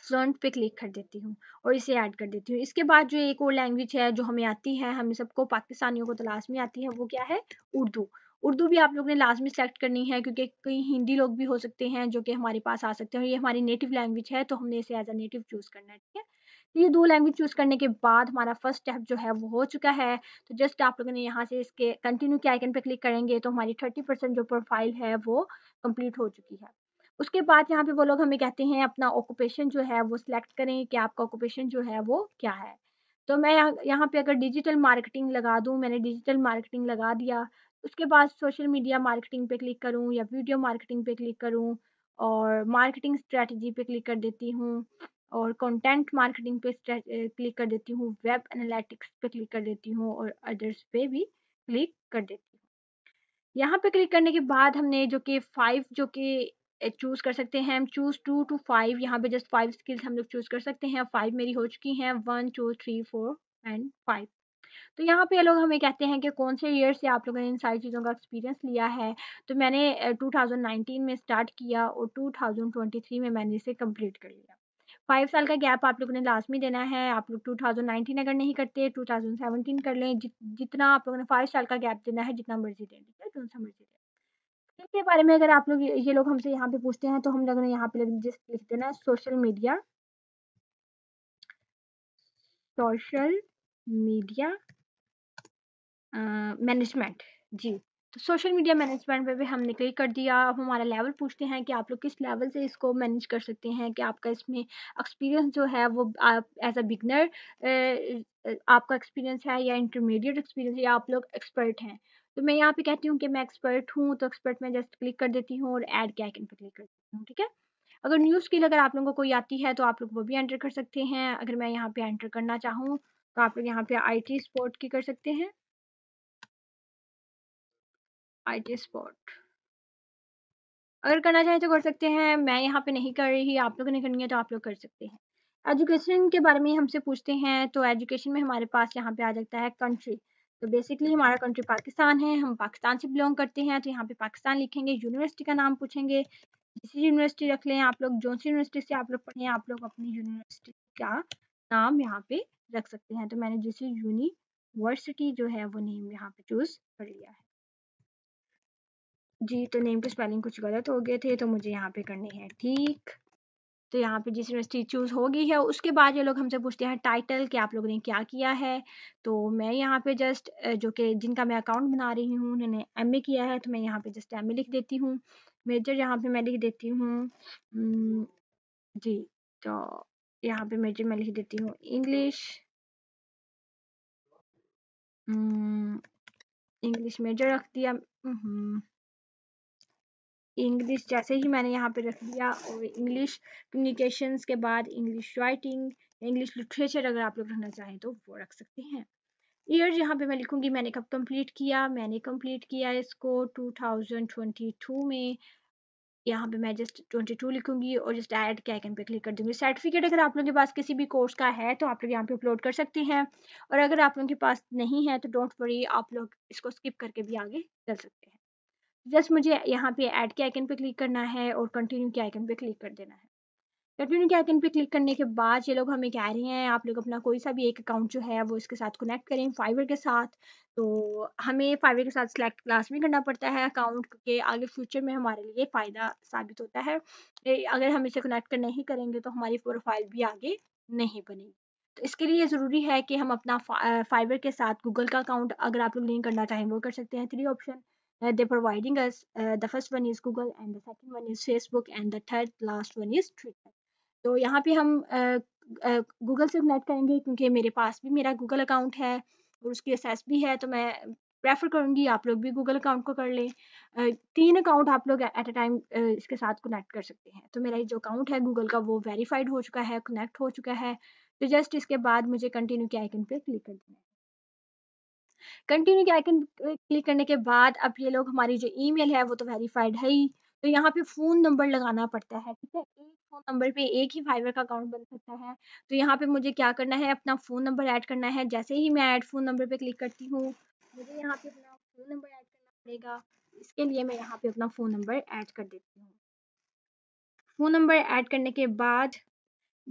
फ्लुएंट पे क्लिक कर देती हूँ और इसे ऐड कर देती हूँ इसके बाद जो एक और लैंग्वेज है जो हमें आती है हम सबको पाकिस्तानियों को तो लाजमी आती है वो क्या है उर्दू उर्दू भी आप लोग ने लाजमी सेलेक्ट करनी है क्योंकि कई हिंदी लोग भी हो सकते हैं जो कि हमारे पास आ सकते हैं और ये हमारी नेटिव लैंग्वेज है तो हमने इसे एज अ नेटिव चूज़ करना है ठीक है तो ये दो लैंग्वेज चूज़ करने के बाद हमारा फर्स्ट स्टेप जो है वो हो चुका है तो जस्ट आप लोगों ने यहाँ से इसके कंटिन्यू के आइकन पर क्लिक करेंगे तो हमारी थर्टी परसेंट जो प्रोफाइल है वो कंप्लीट हो चुकी है उसके बाद यहाँ पे वो लोग हमें कहते हैं अपना ऑक्यूपेशन जो है वो सिलेक्ट करें कि आपका ऑक्यूपेशन जो है वो क्या है तो मैं यहाँ पे अगर डिजिटल मार्केटिंग लगा दूँ मैंने डिजिटल मार्केटिंग लगा दिया उसके बाद सोशल मीडिया मार्केटिंग पे क्लिक करूँ या वीडियो मार्केटिंग पे क्लिक करूँ और मार्केटिंग स्ट्रेटजी पे क्लिक कर देती हूँ और कंटेंट मार्केटिंग पे क्लिक कर देती हूँ वेब एनालिटिक्स पे क्लिक कर देती हूँ और अदर्स पे भी क्लिक कर देती हूँ यहाँ पे क्लिक करने के बाद हमने जो कि फाइव जो कि चूज़ कर सकते हैं हम चूज़ टू टू फाइव यहाँ पे जस्ट फाइव स्किल्स हम लोग चूज़ कर सकते हैं फाइव मेरी हो चुकी हैं one two three four and five तो यहाँ पे लोग हमें कहते हैं कि कौन से ईयर से आप लोगों ने इन सारी चीज़ों का एक्सपीरियंस लिया है तो मैंने 2019 में स्टार्ट किया और 2023 में मैंने इसे कंप्लीट कर लिया फाइव साल का गैप आप लोगों ने लाजमी देना है आप लोग 2019 अगर नहीं करते 2017 कर लें जि, जितना आप लोगों ने फाइव साल का गैप देना है जितना मर्जी दें ठीक है जितना मर्जी दें स्किल के बारे में अगर आप लोग ये लोग हमसे यहाँ पे पूछते हैं तो हम लोगों ने यहाँ पे जस्ट लिख देना है social media social media management जी सोशल मीडिया मैनेजमेंट में भी हमने क्लिक कर दिया अब हमारा लेवल पूछते हैं कि आप लोग किस लेवल से इसको मैनेज कर सकते हैं कि आपका इसमें एक्सपीरियंस जो है वो आप एज अ बिगनर आपका एक्सपीरियंस है या इंटरमीडिएट एक्सपीरियंस या आप लोग एक्सपर्ट हैं तो मैं यहाँ पे कहती हूँ कि मैं एक्सपर्ट हूँ तो एक्सपर्ट में जस्ट क्लिक कर देती हूँ और एड के आइकन पर क्लिक कर देती हूँ ठीक है अगर न्यूज़ स्किल अगर आप लोगों को कोई आती है तो आप लोग वो भी एंटर कर सकते हैं अगर मैं यहाँ पे एंटर करना चाहूँ तो आप लोग यहाँ पे आईटी स्पोर्ट की कर सकते हैं आई टी स्पॉट अगर करना चाहें तो कर सकते हैं मैं यहाँ पे नहीं कर रही आप लोग नहीं करनी है तो आप लोग कर सकते हैं एजुकेशन के बारे में हमसे पूछते हैं तो एजुकेशन में हमारे पास यहाँ पे आ जाता है कंट्री तो बेसिकली हमारा कंट्री पाकिस्तान है हम पाकिस्तान से बिलोंग करते हैं तो यहाँ पे पाकिस्तान लिखेंगे यूनिवर्सिटी का नाम पूछेंगे जिस यूनिवर्सिटी रख लें आप लोग जो सी यूनिवर्सिटी से आप लोग पढ़े आप लोग अपनी यूनिवर्सिटी का नाम यहाँ पे रख सकते हैं तो मैंने जिस यूनिवर्सिटी जो है वो नेम यहाँ पे चूज कर लिया है जी तो नेम की स्पेलिंग कुछ गलत हो गए थे तो मुझे यहाँ पे करनी है ठीक तो यहाँ पे जिस यूनिवर्सिटी चूज़ होगी है उसके बाद ये लोग हमसे पूछते हैं टाइटल कि आप लोगों ने क्या किया है तो मैं यहाँ पे जस्ट जो कि जिनका मैं अकाउंट बना रही हूँ उन्होंने एम ए किया है तो मैं यहाँ पे जस्ट एम ए लिख देती हूँ मेजर यहाँ पे मैं लिख देती हूँ जी तो यहाँ पे मेजर मैं लिख देती हूँ इंग्लिश इंग्लिश मेजर रख दिया इंग्लिश जैसे ही मैंने यहाँ पे रख दिया और इंग्लिश कम्युनिकेशंस के बाद इंग्लिश राइटिंग इंग्लिश लिटरेचर अगर आप लोग रखना चाहें तो वो रख सकते हैं ईयर यहाँ पे मैं लिखूंगी मैंने कब कंप्लीट किया मैंने कंप्लीट किया इसको 2022 में यहाँ पे मैं जस्ट 22 लिखूंगी और जस्ट ऐड के आइकन पे क्लिक कर दूंगी सर्टिफिकेट अगर आप लोगों के पास किसी भी कोर्स का है तो आप लोग यहाँ पे अपलोड कर सकते हैं और अगर आप लोगों के पास नहीं है तो डोंट वरी आप लोग इसको स्किप करके भी आगे चल सकते हैं जस्ट मुझे यहाँ पे ऐड के आइकन पे क्लिक करना है और कंटिन्यू के आइकन पे क्लिक कर देना है कंटिन्यू के आइकन पे क्लिक करने के बाद ये लोग हमें कह रहे हैं आप लोग अपना कोई सा भी एक अकाउंट जो है वो इसके साथ कनेक्ट करें फाइवर के साथ तो हमें फाइवर के साथ सेलेक्ट क्लास में करना पड़ता है अकाउंट क्योंकि आगे फ्यूचर में हमारे लिए फ़ायदा साबित होता है अगर हम इसे कनेक्ट नहीं करेंगे तो हमारी प्रोफाइल भी आगे नहीं बनेगी तो इसके लिए ज़रूरी है कि हम अपना फाइवर के साथ गूगल का अकाउंट अगर आप लोग लिंक करना चाहें वो कर सकते हैं three option uh, they're providing us. Uh, the first one is Google and the second one is Facebook and the third last one is Twitter. तो यहाँ पे हम गूगल uh, uh, से कनेक्ट करेंगे क्योंकि मेरे पास भी मेरा गूगल अकाउंट है और उसकी एसेस भी है तो मैं प्रेफर करूँगी आप लोग भी गूगल अकाउंट को कर लें uh, तीन अकाउंट आप लोग एट अ टाइम इसके साथ कनेक्ट कर सकते हैं तो मेरा जो अकाउंट है गूगल का वो वेरीफाइड हो चुका है कनेक्ट हो चुका है तो जस्ट इसके बाद मुझे कंटिन्यू के आइकन पे क्लिक कर देना है कंटिन्यू के आइकन क्लिक करने के बाद अब ये लोग हमारी जो ईमेल है वो तो वेरीफाइड है ही तो यहाँ पे फ़ोन नंबर लगाना पड़ता है ठीक है एक फ़ोन नंबर पे एक ही फाइवर का अकाउंट बन सकता है तो यहाँ पे मुझे क्या करना है अपना फ़ोन नंबर ऐड करना है जैसे ही मैं ऐड फ़ोन नंबर पे क्लिक करती हूँ मुझे यहाँ पे अपना फ़ोन नंबर ऐड करना पड़ेगा इसके लिए मैं यहाँ पे अपना फ़ोन नंबर ऐड कर देती हूँ फ़ोन नंबर ऐड करने के बाद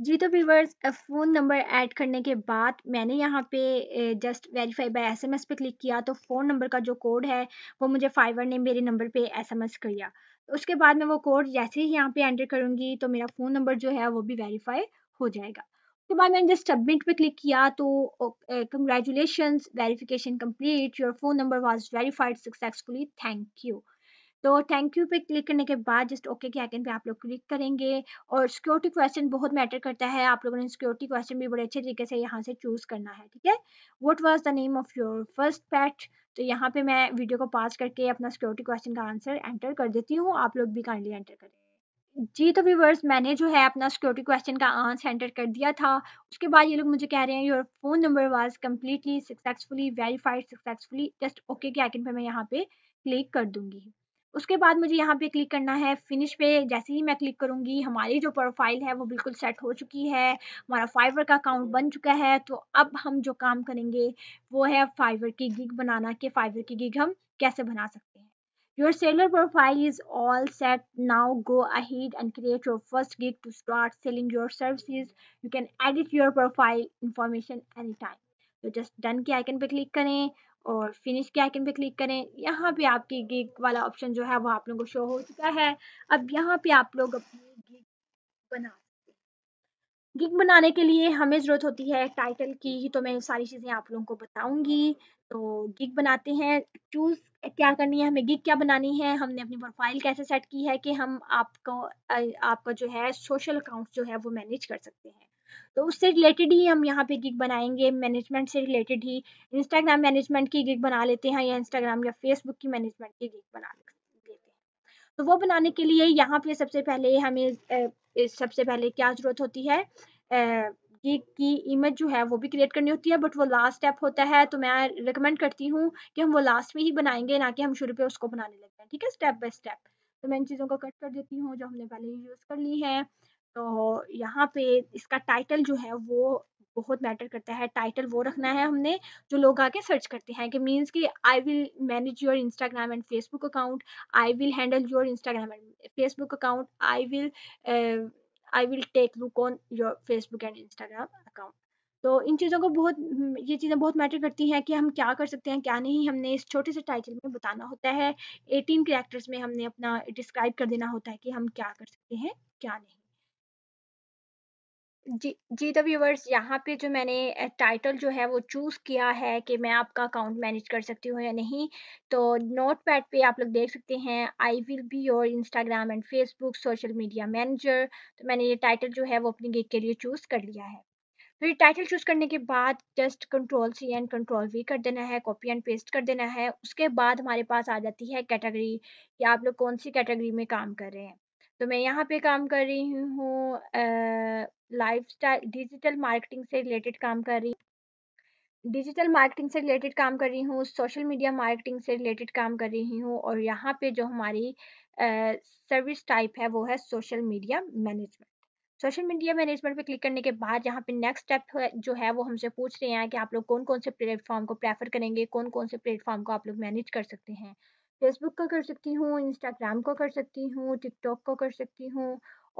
जी तो व्यूवर्स फ़ोन नंबर ऐड करने के बाद मैंने यहाँ पे जस्ट वेरीफाई बाय एसएमएस पे क्लिक किया तो फ़ोन नंबर का जो कोड है वो मुझे फाइवर ने मेरे नंबर पे एसएमएस कर दिया। उसके बाद मैं वो कोड जैसे ही यहाँ पे एंटर करूँगी तो मेरा फ़ोन नंबर जो है वो भी वेरीफाई हो जाएगा। उसके बाद मैंने जस्ट सबमिट पर क्लिक किया तो congratulation verification complete your phone number was verified successfully thank you. तो थैंक यू पे क्लिक करने के बाद जस्ट ओके के आइकन पे आप लोग क्लिक करेंगे और सिक्योरिटी क्वेश्चन बहुत मैटर करता है आप लोगों ने सिक्योरिटी क्वेश्चन भी बड़े अच्छे तरीके से यहाँ से चूज करना है ठीक है what was the name of your first pet तो यहाँ पे मैं वीडियो को पास करके अपना सिक्योरिटी क्वेश्चन का आंसर एंटर कर देती हूँ आप लोग भी काइंडली एंटर करें जी तो व्यूवर्स मैंने जो है अपना सिक्योरिटी क्वेश्चन का आंसर एंटर कर दिया था उसके बाद ये लोग मुझे कह रहे हैं your phone number was completely successfully verified successfully just okay के आइकन पे मैं यहाँ पे क्लिक कर दूंगी उसके बाद मुझे यहाँ पे क्लिक करना है फिनिश पे जैसे ही मैं क्लिक करूँगी हमारी जो प्रोफाइल है वो बिल्कुल सेट हो चुकी है हमारा फाइवर का अकाउंट बन चुका है तो अब हम जो काम करेंगे वो है फाइवर की गिग बनाना कि फाइवर की गिग हम कैसे बना सकते हैं your seller profile is all set now go ahead and create your first gig to start selling your service you can edit your profile information any time तो just done के icon पे click करें और finish के icon पे click करें यहाँ पे आपकी गिग वाला ऑप्शन जो है वो आप लोगों को शो हो चुका है अब यहाँ पे आप लोग अपनी गिग बना सकते गिग बनाने के लिए हमें ज़रूरत होती है टाइटल की तो मैं सारी चीज़ें आप लोगों को बताऊंगी तो गिग बनाते हैं चूज़ क्या करनी है हमें गिग क्या बनानी है हमने अपनी प्रोफाइल कैसे सेट की है कि हम आपको आपका जो है सोशल अकाउंट जो है वो मैनेज कर सकते हैं तो उससे रिलेटेड ही हम यहाँ पे गिग बनाएंगे मैनेजमेंट से रिलेटेड ही इंस्टाग्राम मैनेजमेंट की गिग बना लेते हैं या इंस्टाग्राम या फेसबुक की मैनेजमेंट की गिग बना लेते हैं तो वो बनाने के लिए यहाँ पे सबसे पहले हमें सबसे पहले क्या ज़रूरत होती है गिग की इमेज जो है वो भी क्रिएट करनी होती है बट वो लास्ट स्टेप होता है तो मैं रिकमेंड करती हूँ कि हम वो लास्ट में ही बनाएंगे ना कि हम शुरू पे उसको बनाने लगते हैं ठीक है स्टेप बाय स्टेप तो मैं इन चीज़ों को कट कर देती हूँ जो हमने पहले यूज़ कर ली है तो यहाँ पे इसका टाइटल जो है वो बहुत मैटर करता है टाइटल वो रखना है हमने जो लोग आके सर्च करते हैं कि मीन्स कि I will manage your Instagram and Facebook account I will handle your Instagram and Facebook account I will I will take look on your Facebook and Instagram account तो इन चीज़ों को बहुत ये चीज़ें बहुत मैटर करती हैं कि हम क्या कर सकते हैं क्या नहीं हमने इस छोटे से टाइटल में बताना होता है एटीन कैरेक्टर्स में हमने अपना डिस्क्राइब कर देना होता है कि हम क्या कर सकते हैं क्या नहीं जी जी व्यूवर्स यहाँ पे जो मैंने टाइटल जो है वो चूज़ किया है कि मैं आपका अकाउंट मैनेज कर सकती हूँ या नहीं तो नोट पैड पे आप लोग देख सकते हैं I will be your Instagram and Facebook social media manager तो मैंने ये टाइटल जो है वो अपनी गेट के लिए चूज़ कर लिया है फिर टाइटल चूज़ करने के बाद just control C and control V कर देना है कॉपी एंड पेस्ट कर देना है उसके बाद हमारे पास आ जाती है कैटेगरी या आप लोग कौन सी कैटेगरी में काम कर रहे हैं तो मैं यहाँ पे काम कर रही हूँ स्टाइल डिजिटल मार्केटिंग से रिलेटेड काम कर रही डिजिटल मार्केटिंग से रिलेटेड काम कर रही हूँ सोशल मीडिया मार्केटिंग से रिलेटेड काम कर रही हूँ और यहाँ पे जो हमारी सर्विस टाइप है वो है social media management social media management पे क्लिक करने के बाद यहाँ पे नेक्स्ट स्टेप जो है वो हमसे पूछ रहे हैं कि आप लोग कौन कौन से प्लेटफॉर्म को प्रेफर करेंगे कौन कौन से प्लेटफॉर्म को आप लोग मैनेज कर सकते हैं फेसबुक का कर सकती हूँ इंस्टाग्राम का कर सकती हूँ टिकटॉक का कर सकती हूँ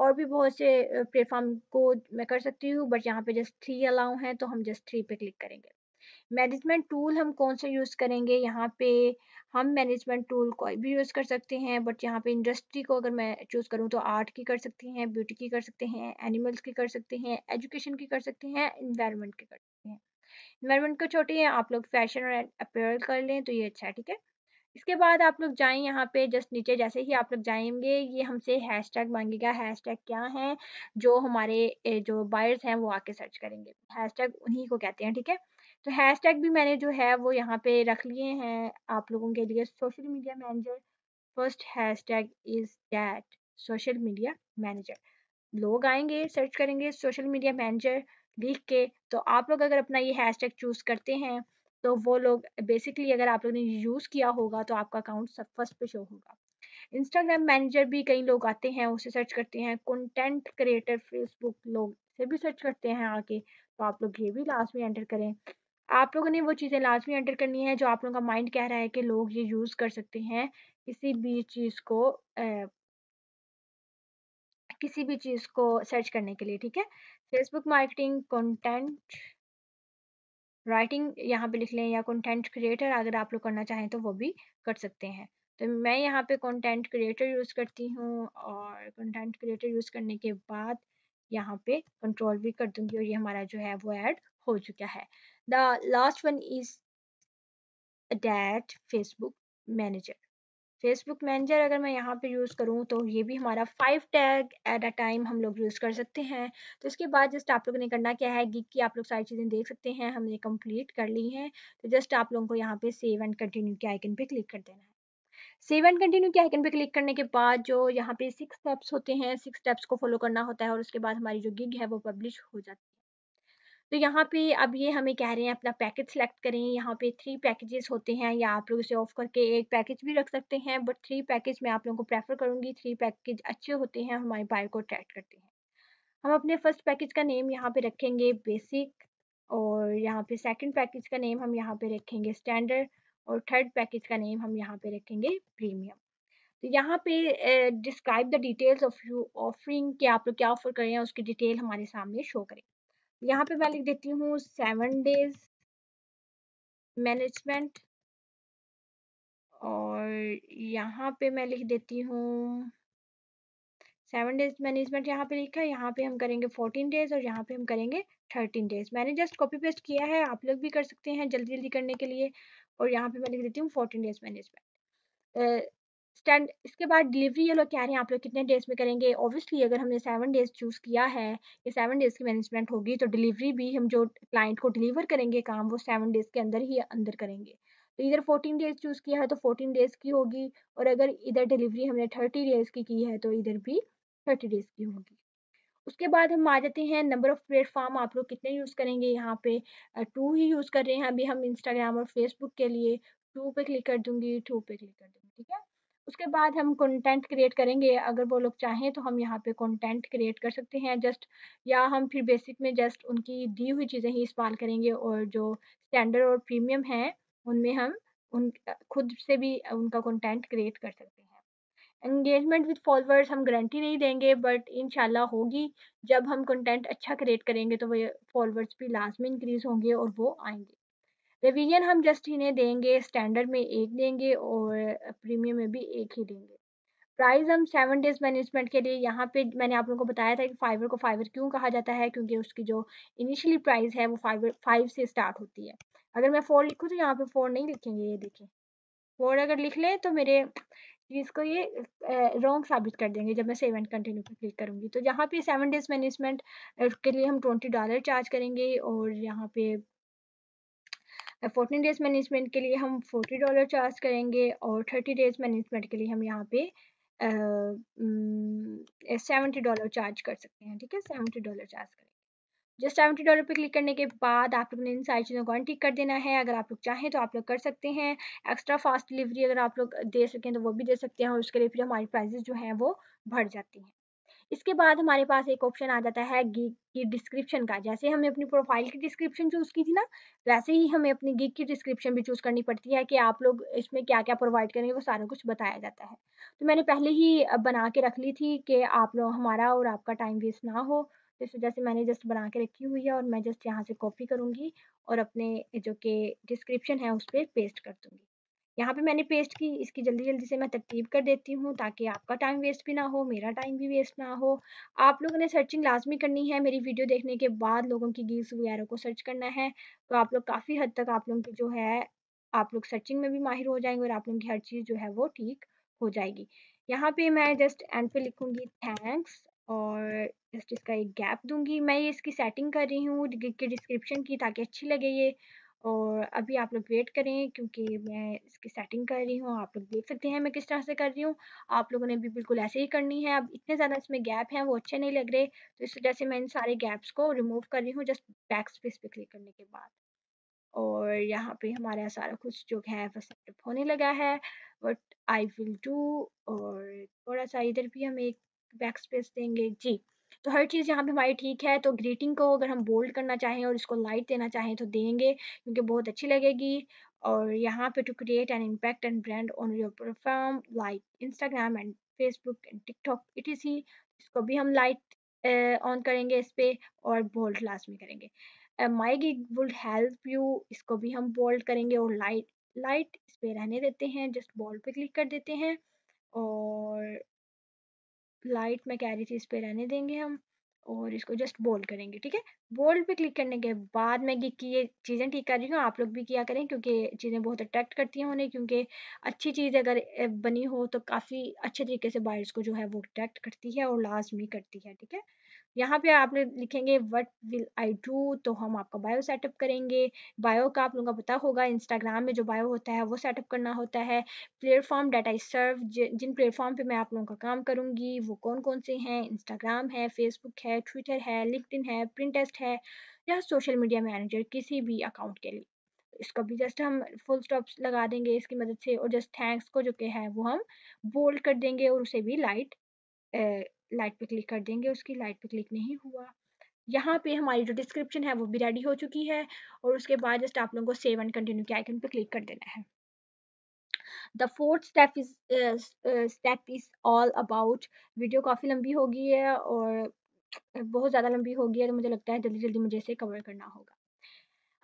और भी बहुत से प्लेटफॉर्म को मैं कर सकती हूँ बट यहाँ पे जस्ट थ्री अलाउ हैं तो हम जस्ट थ्री पे क्लिक करेंगे मैनेजमेंट टूल हम कौन से यूज़ करेंगे यहाँ पे हम मैनेजमेंट टूल कोई भी यूज़ कर सकते हैं बट यहाँ पे इंडस्ट्री को अगर मैं चूज़ करूँ तो आर्ट की कर सकते हैं ब्यूटी की कर सकते हैं एनिमल्स की कर सकते हैं एजुकेशन की कर सकते हैं इन्वायरमेंट की कर सकते हैं इन्वायरमेंट को छोटी है आप लोग फैशन और अपेयर कर लें तो ये अच्छा है ठीक है इसके बाद आप लोग जाएं यहाँ पे जस्ट नीचे जैसे ही आप लोग जाएंगे ये हमसे हैश टैग मांगेगा हैश टैग क्या है जो हमारे जो बायर्स हैं वो आके सर्च करेंगे हैश टैग उन्हीं को कहते हैं ठीक है तो हैश टैग भी मैंने जो है वो यहाँ पे रख लिए हैं आप लोगों के लिए social media manager first hashtag is that social media manager लोग आएंगे सर्च करेंगे सोशल मीडिया मैनेजर लिख के तो आप लोग अगर अपना ये टैग चूज़ करते हैं तो वो लोग बेसिकली अगर आप लोगों ने यूज़ किया होगा तो आपका अकाउंट सब फर्स्ट पे शो होगा इंस्टाग्राम मैनेजर भी कई लोग आते हैं उसे सर्च करते हैं कंटेंट क्रिएटर फेसबुक लोग से भी सर्च करते हैं आके तो आप लोग ये भी लास्ट में एंटर करें आप लोगों ने वो चीज़ें लास्ट में एंटर करनी है जो आप लोगों का माइंड कह रहा है कि लोग ये यूज़ कर सकते हैं किसी भी चीज़ को आ, किसी भी चीज़ को सर्च करने के लिए ठीक है फेसबुक मार्केटिंग कंटेंट राइटिंग यहाँ पे लिख लें या कंटेंट क्रिएटर अगर आप लोग करना चाहें तो वो भी कर सकते हैं तो मैं यहाँ पे कंटेंट क्रिएटर यूज़ करती हूँ और कंटेंट क्रिएटर यूज़ करने के बाद यहाँ पे कंट्रोल भी कर दूंगी और ये हमारा जो है वो ऐड हो चुका है the last one is that Facebook manager Facebook manager अगर मैं यहाँ पे यूज़ करूँ तो ये भी हमारा five tag at a time हम लोग यूज़ कर सकते हैं तो इसके बाद जस्ट आप लोगों ने करना क्या है गिग की आप लोग सारी चीज़ें देख सकते हैं हमने कंप्लीट कर ली हैं तो जस्ट आप लोगों को यहाँ पे सेव एंड कंटिन्यू के आइकन पे क्लिक कर देना है सेव एंड कंटिन्यू के आइकन पे क्लिक करने के बाद जो यहाँ पे सिक्स स्टेप्स होते हैं सिक्स स्टेप्स को फॉलो करना होता है और उसके बाद हमारी जो गिग है वो पब्लिश हो जाती है तो यहाँ पे अब ये हमें कह रहे हैं अपना पैकेज सेलेक्ट करें यहाँ पे थ्री पैकेजेस होते हैं या आप लोग इसे ऑफ करके एक पैकेज भी रख सकते हैं बट थ्री पैकेज मैं आप लोगों को प्रेफर करूँगी थ्री पैकेज अच्छे होते हैं हमारे बायर को अट्रैक्ट करते हैं हम अपने फर्स्ट पैकेज का नेम यहाँ पर रखेंगे बेसिक और यहाँ पे सेकेंड पैकेज का नेम हम यहाँ पे रखेंगे स्टैंडर्ड और थर्ड पैकेज का नेम हम यहाँ पर रखेंगे प्रीमियम तो यहाँ पे describe the details of you offering कि आप लोग क्या ऑफर कर रहे हैं उसकी डिटेल हमारे सामने शो करें यहाँ पे मैं लिख देती हूँ सेवन डेज मैनेजमेंट और यहाँ पे मैं लिख देती हूँ सेवन डेज मैनेजमेंट यहाँ पे लिखा है यहाँ पे हम करेंगे फोर्टीन डेज और यहाँ पे हम करेंगे थर्टीन डेज मैंने जस्ट कॉपी पेस्ट किया है आप लोग भी कर सकते हैं जल्दी जल्दी करने के लिए और यहाँ पे मैं लिख देती हूँ फोर्टीन डेज मैनेजमेंट स्टैंड इसके बाद डिलीवरी ये लोग कह रहे हैं आप लोग कितने डेज में करेंगे ऑब्वियसली अगर हमने सेवन डेज चूज़ किया है ये सेवन डेज़ की मैनेजमेंट होगी तो डिलीवरी भी हम जो क्लाइंट को डिलीवर करेंगे काम वो सेवन डेज़ के अंदर ही अंदर करेंगे तो इधर फोर्टीन डेज़ चूज़ किया है तो फोर्टीन डेज़ की होगी और अगर इधर डिलीवरी हमने थर्टी डेज़ की की है तो इधर भी थर्टी डेज़ की होगी उसके बाद हम आ जाते हैं नंबर ऑफ़ प्लेटफॉर्म आप लोग कितने यूज़ करेंगे यहाँ पे टू ही यूज़ कर रहे हैं अभी हम इंस्टाग्राम और फेसबुक के लिए टू पे क्लिक कर दूंगी टू पे क्लिक कर दूंगी ठीक है उसके बाद हम कंटेंट क्रिएट करेंगे अगर वो लोग चाहें तो हम यहाँ पे कंटेंट क्रिएट कर सकते हैं जस्ट या हम फिर बेसिक में जस्ट उनकी दी हुई चीज़ें ही इस्तेमाल करेंगे और जो स्टैंडर्ड और प्रीमियम हैं उनमें हम उन खुद से भी उनका कंटेंट क्रिएट कर सकते हैं एंगेजमेंट विद फॉलोअर्स हम गारंटी नहीं देंगे बट इन होगी जब हम कंटेंट अच्छा क्रिएट करेंगे तो वह फॉलोअर्स भी लाजमी इंक्रीज़ होंगे और वो आएंगे रेविजन हम जस्ट इन्हें देंगे स्टैंडर्ड में एक देंगे और प्रीमियम में भी एक ही देंगे प्राइस हम सेवन डेज मैनेजमेंट के लिए यहाँ पे मैंने आप लोगों को बताया था कि फाइवर को फाइवर क्यों कहा जाता है क्योंकि उसकी जो इनिशियली प्राइस है वो फाइवर फाइव से स्टार्ट होती है अगर मैं फोर लिखूँ तो यहाँ पे फोर नहीं लिखेंगे ये देखें फोर अगर लिख लें तो मेरे इसको ये रॉन्ग साबित कर देंगे जब मैं सेवन कंटिन्यू पर क्लिक करूँगी तो यहाँ पे सेवन डेज मैनेजमेंट के लिए हम ट्वेंटी डॉलर चार्ज करेंगे और यहाँ पे फोर्टीन डेज मैनेजमेंट के लिए हम फोर्टी डॉलर चार्ज करेंगे और थर्टी डेज मैनेजमेंट के लिए हम यहाँ पे सेवेंटी डॉलर चार्ज कर सकते हैं ठीक है सेवेंटी डॉलर चार्ज करेंगे जस्ट सेवेंटी डॉलर पे क्लिक करने के बाद आप लोग ने इन सारी चीज़ों को अनटिक कर देना है अगर आप लोग चाहें तो आप लोग कर सकते हैं एक्स्ट्रा फास्ट डिलीवरी अगर आप लोग दे सकें तो वो भी दे सकते हैं और उसके लिए फिर हमारी प्राइजेस जो हैं वो बढ़ जाती हैं इसके बाद हमारे पास एक ऑप्शन आ जाता है गीक की डिस्क्रिप्शन का जैसे हमने अपनी प्रोफाइल की डिस्क्रिप्शन चूज़ की थी ना वैसे ही हमें अपनी गीक की डिस्क्रिप्शन भी चूज़ करनी पड़ती है कि आप लोग इसमें क्या क्या प्रोवाइड करेंगे वो सारा कुछ बताया जाता है तो मैंने पहले ही बना के रख ली थी कि आप लोग हमारा और आपका टाइम वेस्ट ना हो इस वजह से मैंने जस्ट बना के रखी हुई है और मैं जस्ट यहाँ से कॉपी करूँगी और अपने जो कि डिस्क्रिप्शन है उस पर पेस्ट कर दूँगी यहाँ पे मैंने पेस्ट की इसकी जल्दी जल्दी से मैं तरतीब कर देती हूँ ताकि आपका टाइम वेस्ट भी ना हो मेरा टाइम भी वेस्ट ना हो आप लोगों ने सर्चिंग लाजमी करनी है मेरी वीडियो देखने के बाद लोगों की गीस वगैरह को सर्च करना है तो आप लोग काफ़ी हद तक आप लोगों की जो है आप लोग सर्चिंग में भी माहिर हो जाएंगे और आप लोगों की हर चीज़ जो है वो ठीक हो जाएगी यहाँ पे मैं जस्ट एंड पे लिखूँगी थैंक्स और जस्ट इसका एक गैप दूंगी मैं ये इसकी सेटिंग कर रही हूँ डिस्क्रिप्शन की ताकि अच्छी लगे ये और अभी आप लोग वेट करें क्योंकि मैं इसकी सेटिंग कर रही हूँ आप लोग देख सकते हैं मैं किस तरह से कर रही हूँ आप लोगों ने भी बिल्कुल ऐसे ही करनी है अब इतने ज़्यादा इसमें गैप हैं वो अच्छे नहीं लग रहे तो इस वजह से मैं इन सारे गैप्स को रिमूव कर रही हूँ जस्ट बैक स्पेस पे क्लिक करने के बाद और यहाँ पर हमारा सारा कुछ जो है वो सेटअप होने लगा है बट आई विल डू और थोड़ा सा इधर भी हम एक बैक स्पेस देंगे जी तो हर चीज़ यहाँ पे हमारी ठीक है तो ग्रीटिंग को अगर हम बोल्ड करना चाहें और इसको लाइट देना चाहें तो देंगे क्योंकि बहुत अच्छी लगेगी और यहाँ पे to create an impact and brand on your perform like Instagram and Facebook and TikTok it is ही इसको भी हम लाइट ऑन करेंगे इस पर और बोल्ड लास्ट में करेंगे my gig would help you इसको भी हम बोल्ड करेंगे और लाइट लाइट इस पर रहने देते हैं जस्ट बॉल पे क्लिक कर देते हैं और लाइट में कैरी चीज़ पे रहने देंगे हम और इसको जस्ट बोल्ड करेंगे ठीक है बोल्ड पे क्लिक करने के बाद मैं कि ये चीज़ें ठीक कर रही हूँ आप लोग भी किया करें क्योंकि चीज़ें बहुत अट्रैक्ट करती हैं उन्हें क्योंकि अच्छी चीज़ अगर बनी हो तो काफ़ी अच्छे तरीके से बायर्स को जो है वो अट्रैक्ट करती है और लाजमी करती है ठीक है यहाँ पे आप लिखेंगे वट विल आई डू तो हम आपका बायो सेटअप करेंगे बायो का आप लोगों का पता होगा इंस्टाग्राम में जो बायो होता है वो सेटअप करना होता है प्लेटफॉर्म डेट आई सर्व जिन प्लेटफॉर्म पे मैं आप लोगों का काम करूँगी वो कौन कौन से हैं इंस्टाग्राम है फेसबुक है ट्विटर है लिंकड है प्रिंटेस्ट है या सोशल मीडिया मैनेजर किसी भी अकाउंट के लिए इसका भी जस्ट हम फुल स्टॉप लगा देंगे इसकी मदद से और जस्ट थैंक्स को जो के है वो हम बोल्ड कर देंगे और उसे भी लाइट लाइट पे क्लिक कर देंगे उसकी लाइट पे क्लिक नहीं हुआ यहाँ पे हमारी जो डिस्क्रिप्शन है वो भी रेडी हो चुकी है और उसके बाद जस्ट आप लोगों को सेव एंड कंटिन्यू के आइकन पे क्लिक कर देना है the fourth step is step is all about video काफ़ी लंबी होगी है और बहुत ज़्यादा लंबी होगी है तो मुझे लगता है जल्दी जल्दी मुझे इसे कवर करना होगा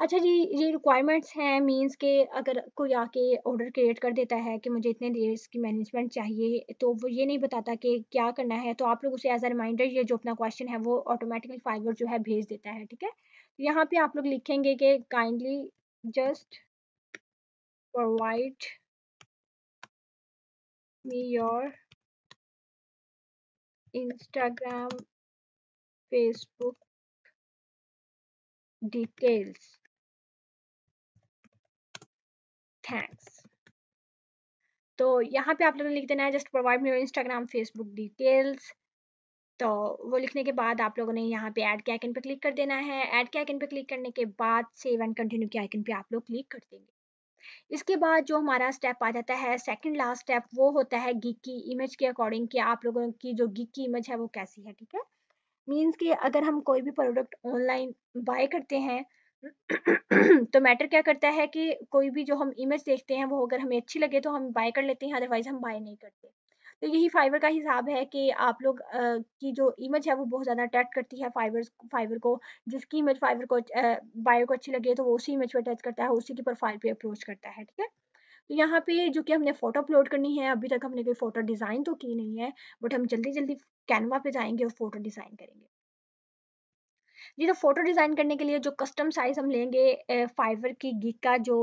अच्छा जी ये रिक्वायरमेंट्स हैं मींस के अगर कोई आके ऑर्डर क्रिएट कर देता है कि मुझे इतने देर की मैनेजमेंट चाहिए तो वो ये नहीं बताता कि क्या करना है तो आप लोग उसे एज अ रिमाइंडर ये जो अपना क्वेश्चन है वो ऑटोमेटिकली फाइवर जो है भेज देता है ठीक है तो यहाँ पे आप लोग लिखेंगे कि kindly just provide me your Instagram Facebook details thanks तो यहाँ पे आप लोगों ने लिख देना है just provide me Instagram Facebook details तो वो लिखने के बाद आप लोगों ने यहाँ पे ऐड के आइकन पे क्लिक कर देना है ऐड के आइकन पे क्लिक करने के बाद सेव एंड कंटिन्यू के आइकन पे आप लोग क्लिक कर देंगे इसके बाद जो हमारा स्टेप आ जाता है सेकंड लास्ट स्टेप वो होता है गिक की इमेज के अकॉर्डिंग कि आप लोगों की जो गिक की इमेज है वो कैसी है ठीक है मीन्स कि अगर हम कोई भी प्रोडक्ट ऑनलाइन बाय करते हैं तो मैटर क्या करता है कि कोई भी जो हम इमेज देखते हैं वो अगर हमें अच्छी लगे तो हम बाय कर लेते हैं अदरवाइज हम बाय नहीं करते तो यही फाइबर का हिसाब है कि आप लोग आ, की जो इमेज है वो बहुत ज़्यादा अट्रैक्ट करती है फाइबर फाइबर को जिसकी इमेज फाइबर को बायर को अच्छी लगे तो वो उसी इमेज पर अटैच करता है उसी की प्रोफाइल पे अप्रोच करता है ठीक है तो यहाँ पे जो कि हमने फ़ोटो अपलोड करनी है अभी तक हमने कोई फ़ोटो डिज़ाइन तो की नहीं है बट हम जल्दी जल्दी कैनवा पे जाएंगे और फ़ोटो डिज़ाइन करेंगे जी तो फोटो डिज़ाइन करने के लिए जो कस्टम साइज़ हम लेंगे फाइवर की गिग का जो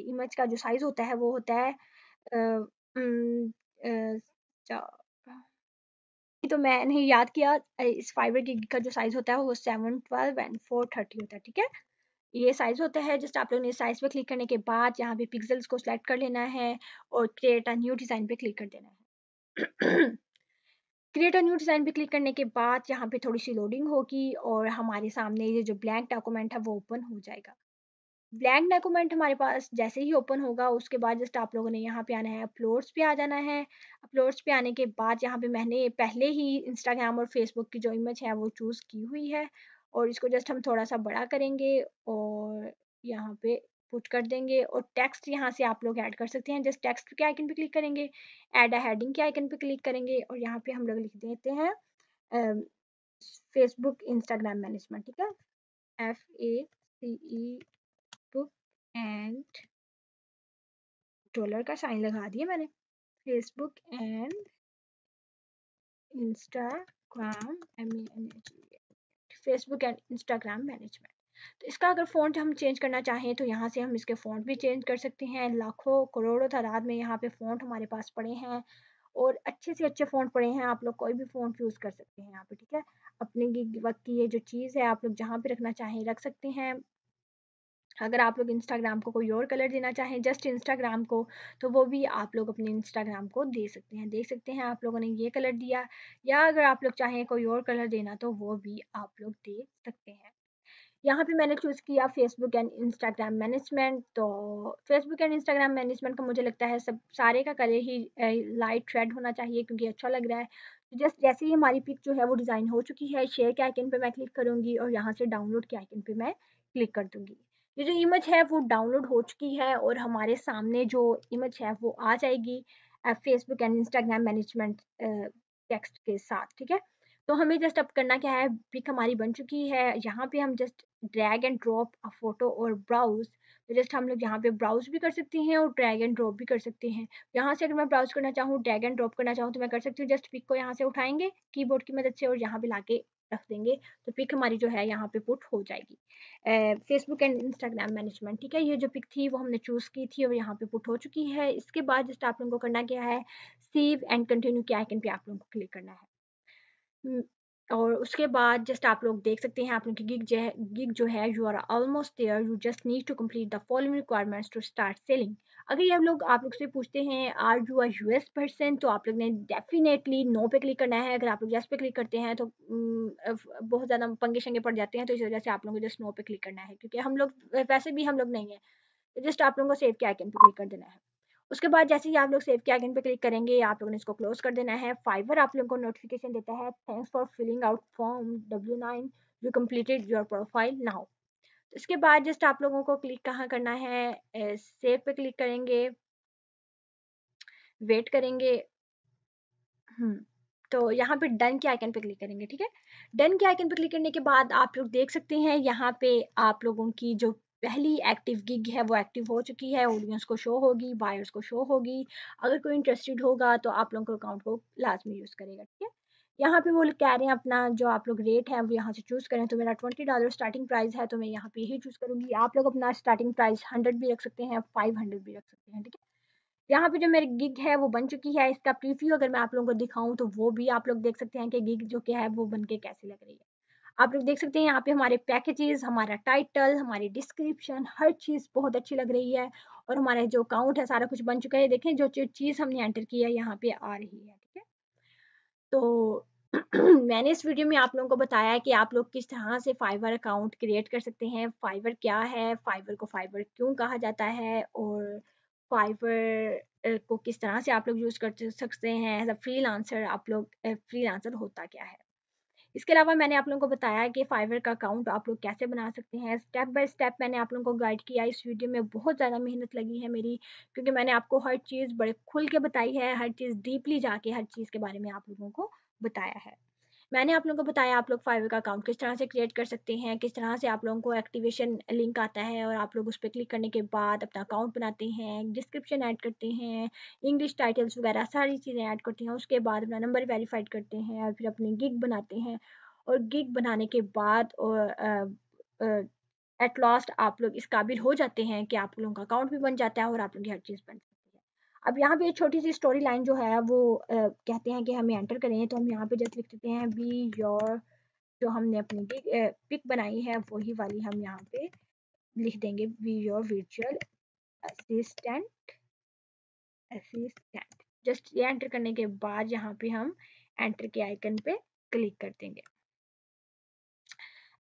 इमेज का जो साइज़ होता है वो होता है तो मैं नहीं याद किया इस फाइबर की गिग का जो साइज़ होता है वो seven twelve and four thirty होता है ठीक है ये साइज़ होता है जस्ट आप लोगों ने साइज़ पे क्लिक करने के बाद यहाँ पे पिक्सल्स को सिलेक्ट कर लेना है और क्रिएट अ न्यू डिज़ाइन पे क्लिक कर देना है क्रिएट अ न्यू डिज़ाइन पे क्लिक करने के बाद यहाँ पे थोड़ी सी लोडिंग होगी और हमारे सामने ये जो ब्लैंक डॉक्यूमेंट है वो ओपन हो जाएगा ब्लैंक डॉक्यूमेंट हमारे पास जैसे ही ओपन होगा उसके बाद जस्ट आप लोगों ने यहाँ पे आना है अपलोड्स पे आ जाना है अपलोड्स पे आने के बाद यहाँ पे मैंने पहले ही इंस्टाग्राम और फेसबुक की जो इमेज है वो चूज़ की हुई है और इसको जस्ट हम थोड़ा सा बड़ा करेंगे और यहाँ पे पुट कर देंगे और टेक्स्ट यहाँ से आप लोग ऐड कर सकते हैं जस्ट टेक्स्ट के आइकन पे क्लिक करेंगे ऐड अ हेडिंग के आइकन पे क्लिक करेंगे और यहाँ पे हम लोग लिख देते हैं फेसबुक इंस्टाग्राम मैनेजमेंट ठीक है F A C E book and dollar का साइन लगा दिया मैंने Facebook and Instagram Facebook and Instagram management तो इसका अगर फ़ॉन्ट हम चेंज करना चाहें तो यहाँ से हम इसके फ़ॉन्ट भी चेंज कर सकते हैं लाखों करोड़ों तादाद में यहाँ पे फ़ॉन्ट हमारे पास पड़े हैं और अच्छे से अच्छे फ़ॉन्ट पड़े हैं आप लोग कोई भी फ़ॉन्ट यूज़ कर सकते हैं यहाँ पे ठीक है अपने वक्त की ये जो चीज़ है आप लोग जहाँ पर रखना चाहें रख सकते हैं अगर आप लोग इंस्टाग्राम को कोई और कलर देना चाहें जस्ट इंस्टाग्राम को तो वो भी आप लोग अपने इंस्टाग्राम को दे सकते हैं देख सकते हैं आप लोगों ने ये कलर दिया या अगर आप लोग चाहें कोई और कलर देना तो वो भी आप लोग दे सकते हैं यहाँ पे मैंने चूज़ किया फेसबुक एंड इंस्टाग्राम मैनेजमेंट तो फेसबुक एंड इंस्टाग्राम मैनेजमेंट का मुझे लगता है सब सारे का कलर ही लाइट रेड होना चाहिए क्योंकि अच्छा लग रहा है तो जस्ट जैसे ही हमारी पिक जो है वो डिज़ाइन हो चुकी है शेयर के आइकन पे मैं क्लिक करूंगी और यहाँ से डाउनलोड के आइकन पे मैं क्लिक कर दूंगी ये जो इमेज है वो डाउनलोड हो चुकी है और हमारे सामने जो इमेज है वो आ जाएगी Facebook and Instagram management text के साथ ठीक है तो हमें जस्ट अब करना क्या है पिक हमारी बन चुकी है यहाँ पे हम just drag and drop a photo और ब्राउज जस्ट हम लोग यहाँ पे ब्राउज भी कर सकते हैं और ड्रैग एंड ड्रॉप भी कर सकते हैं यहाँ से अगर मैं ब्राउज करना चाहूँ ड्रैग एंड ड्रॉप करना चाहूँ तो मैं कर सकती हूँ जस्ट पिक को यहाँ से उठाएंगे कीबोर्ड की मदद से और यहाँ पे लाके रख देंगे तो पिक हमारी जो है यहाँ पे पुट हो जाएगी फेसबुक एंड इंस्टाग्राम मैनेजमेंट ठीक है ये जो पिक थी वो हमने चूज़ की थी और यहाँ पे पुट हो चुकी है इसके बाद जस्ट आप लोगों को करना क्या है सेव एंड कंटिन्यू के आइकन पे आप लोगों को क्लिक करना है हम्म, और उसके बाद जस्ट आप लोग देख सकते हैं आप लोग की गिग जो है गिग जो है you are almost there you just need to complete the following requirements to start selling अगर ये हम लोग आप लोग से पूछते हैं are you are you US person तो आप लोग ने डेफिनेटली नो पे क्लिक करना है अगर आप लोग यस पे क्लिक करते हैं तो mm, बहुत ज़्यादा पंगे शंगे पड़ जाते हैं तो इस वजह से आप लोगों को जस्ट नो पे क्लिक करना है क्योंकि हम लोग वैसे भी हम लोग नहीं है तो जस्ट आप लोगों को सेव के आइकन पे क्लिक कर देना है उसके बाद जैसे ही आप लोग सेव के आइकन पे क्लिक करेंगे आप लोगों ने इसको क्लोज कर देना है फाइवर आप लोगों को नोटिफिकेशन देता है thanks for filling out form W nine you completed your profile now इसके बाद जस्ट आप लोगों को क्लिक कहाँ करना है सेव पे क्लिक करेंगे वेट करेंगे हम्म, तो यहाँ पे डन के आइकन पे क्लिक करेंगे ठीक है डन के आइकन पे क्लिक करने के बाद आप लोग देख सकते हैं यहाँ पे आप लोगों की जो पहली एक्टिव गिग है वो एक्टिव हो चुकी है ऑडियंस को शो होगी बायर्स को शो होगी अगर कोई इंटरेस्टेड होगा तो आप लोगों को अकाउंट को लाजमी यूज़ करेगा ठीक है यहाँ पे वो कह रहे हैं अपना जो आप लोग रेट है वो यहाँ से चूज़ करें तो मेरा ट्वेंटी डॉलर स्टार्टिंग प्राइस है तो मैं यहाँ पे यही चूज़ करूँगी आप लोग अपना स्टार्टिंग प्राइस हंड्रेड भी रख सकते हैं फाइव हंड्रेड भी रख सकते हैं ठीक है यहाँ पे जो मेरी गिग है वो बन चुकी है इसका प्रीव्यू अगर मैं आप लोगों को दिखाऊँ तो वो भी आप लोग देख सकते हैं कि गिग जो क्या है वो बन के कैसी लग रही है आप लोग देख सकते हैं यहाँ पे हमारे पैकेजेस हमारा टाइटल हमारी डिस्क्रिप्शन हर चीज़ बहुत अच्छी लग रही है और हमारा जो अकाउंट है सारा कुछ बन चुका है देखें जो चीज़ हमने एंटर की है यहाँ पे आ रही है ठीक है तो मैंने इस वीडियो में आप लोगों को बताया कि आप लोग किस तरह से फाइवर अकाउंट क्रिएट कर सकते हैं फाइवर क्या है फाइवर को फाइबर क्यों कहा जाता है और फाइवर को किस तरह से आप लोग यूज़ कर सकते हैं एज अ फ्री आप लोग फ्री होता क्या है इसके अलावा मैंने आप लोगों को बताया कि फाइवर का अकाउंट आप लोग कैसे बना सकते हैं स्टेप बाय स्टेप मैंने आप लोगों को गाइड किया इस वीडियो में बहुत ज़्यादा मेहनत लगी है मेरी क्योंकि मैंने आपको हर चीज़ बड़े खुल के बताई है हर चीज़ डीपली जाके हर चीज़ के बारे में आप लोगों को बताया है मैंने आप लोगों को बताया आप लोग फाइवर का अकाउंट किस तरह से क्रिएट कर सकते हैं किस तरह से आप लोगों को एक्टिवेशन लिंक आता है और आप लोग उस पर क्लिक करने के बाद अपना अकाउंट बनाते हैं डिस्क्रिप्शन ऐड करते हैं इंग्लिश टाइटल्स वगैरह सारी चीज़ें ऐड करते हैं उसके बाद अपना नंबर वेरीफाइड करते हैं और फिर अपनी गिग बनाते हैं और गिग बनाने के बाद और एट लास्ट आप लोग इस काबिल हो जाते हैं कि आप लोगों का अकाउंट भी बन जाता है और आप लोग हर चीज़ बन अब यहाँ पे छोटी सी स्टोरी लाइन जो है वो कहते हैं कि हमें एंटर करें तो हम यहाँ पे जस्ट लिख देते हैं बी योर जो हमने अपनी पिक बनाई है वही वाली हम यहाँ पे लिख देंगे be your virtual assistant assistant just ये एंटर करने के बाद यहाँ पे हम एंटर के आइकन पे क्लिक कर देंगे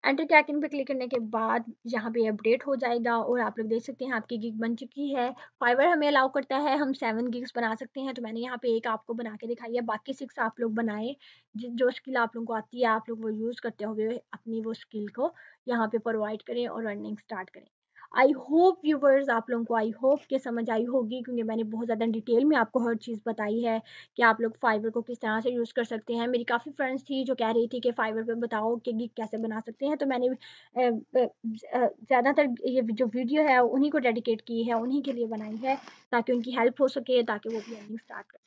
एंटर कैकिंग पे क्लिक करने के बाद यहाँ पे अपडेट हो जाएगा और आप लोग देख सकते हैं आपकी गिग बन चुकी है फाइवर हमें अलाउ करता है हम सेवन गिग्स बना सकते हैं तो मैंने यहाँ पे एक आपको बना के दिखाई है बाकी सिक्स आप लोग बनाए जो स्किल आप लोगों को आती है आप लोग वो यूज़ करते हुए अपनी वो स्किल को यहाँ पे प्रोवाइड करें और रनिंग स्टार्ट करें आई होप व्यूवर्स आप लोगों को आई होप के समझ आई होगी क्योंकि मैंने बहुत ज़्यादा डिटेल में आपको हर चीज़ बताई है कि आप लोग फाइबर को किस तरह से यूज़ कर सकते हैं मेरी काफ़ी फ्रेंड्स थी जो कह रही थी कि फाइबर पे बताओ कि गिग कैसे बना सकते हैं तो मैंने ज़्यादातर ये जो वीडियो है उन्हीं को डेडिकेट की है उन्हीं के लिए बनाई है ताकि उनकी हेल्प हो सके ताकि वो भी अर्निंग स्टार्ट कर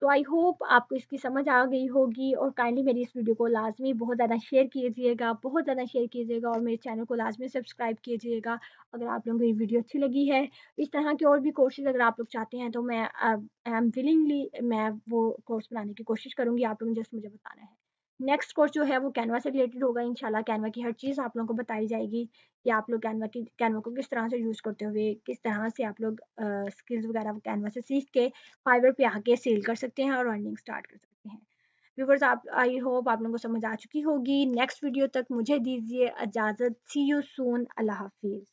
तो आई होप आपको इसकी समझ आ गई होगी और काइंडली मेरी इस वीडियो को लाजमी बहुत ज़्यादा शेयर कीजिएगा बहुत ज़्यादा शेयर कीजिएगा और मेरे चैनल को लाजमी सब्सक्राइब कीजिएगा अगर आप लोगों को ये वीडियो अच्छी लगी है इस तरह के और भी कोर्सेज अगर आप लोग चाहते हैं तो मैं आई एम विलिंगली मैं वो कोर्स बनाने की कोशिश करूँगी आप लोगों ने जस्ट मुझे बताना है नेक्स्ट कोर्स जो है वो कैनवा से रिलेटेड होगा इंशाल्लाह कैनवा की हर चीज़ आप लोगों को बताई जाएगी कि आप लोग कैनवा की कैनवा को किस तरह से यूज़ करते हुए किस तरह से आप लोग स्किल्स वगैरह कैनवा से सीख के फाइबर पे आके सेल कर सकते हैं और अर्निंग स्टार्ट कर सकते हैं व्यूवर्स आप आई होप आप लोगों को समझ आ चुकी होगी नेक्स्ट वीडियो तक मुझे दीजिए इजाज़त सी यू सून अल्लाह हाफिज़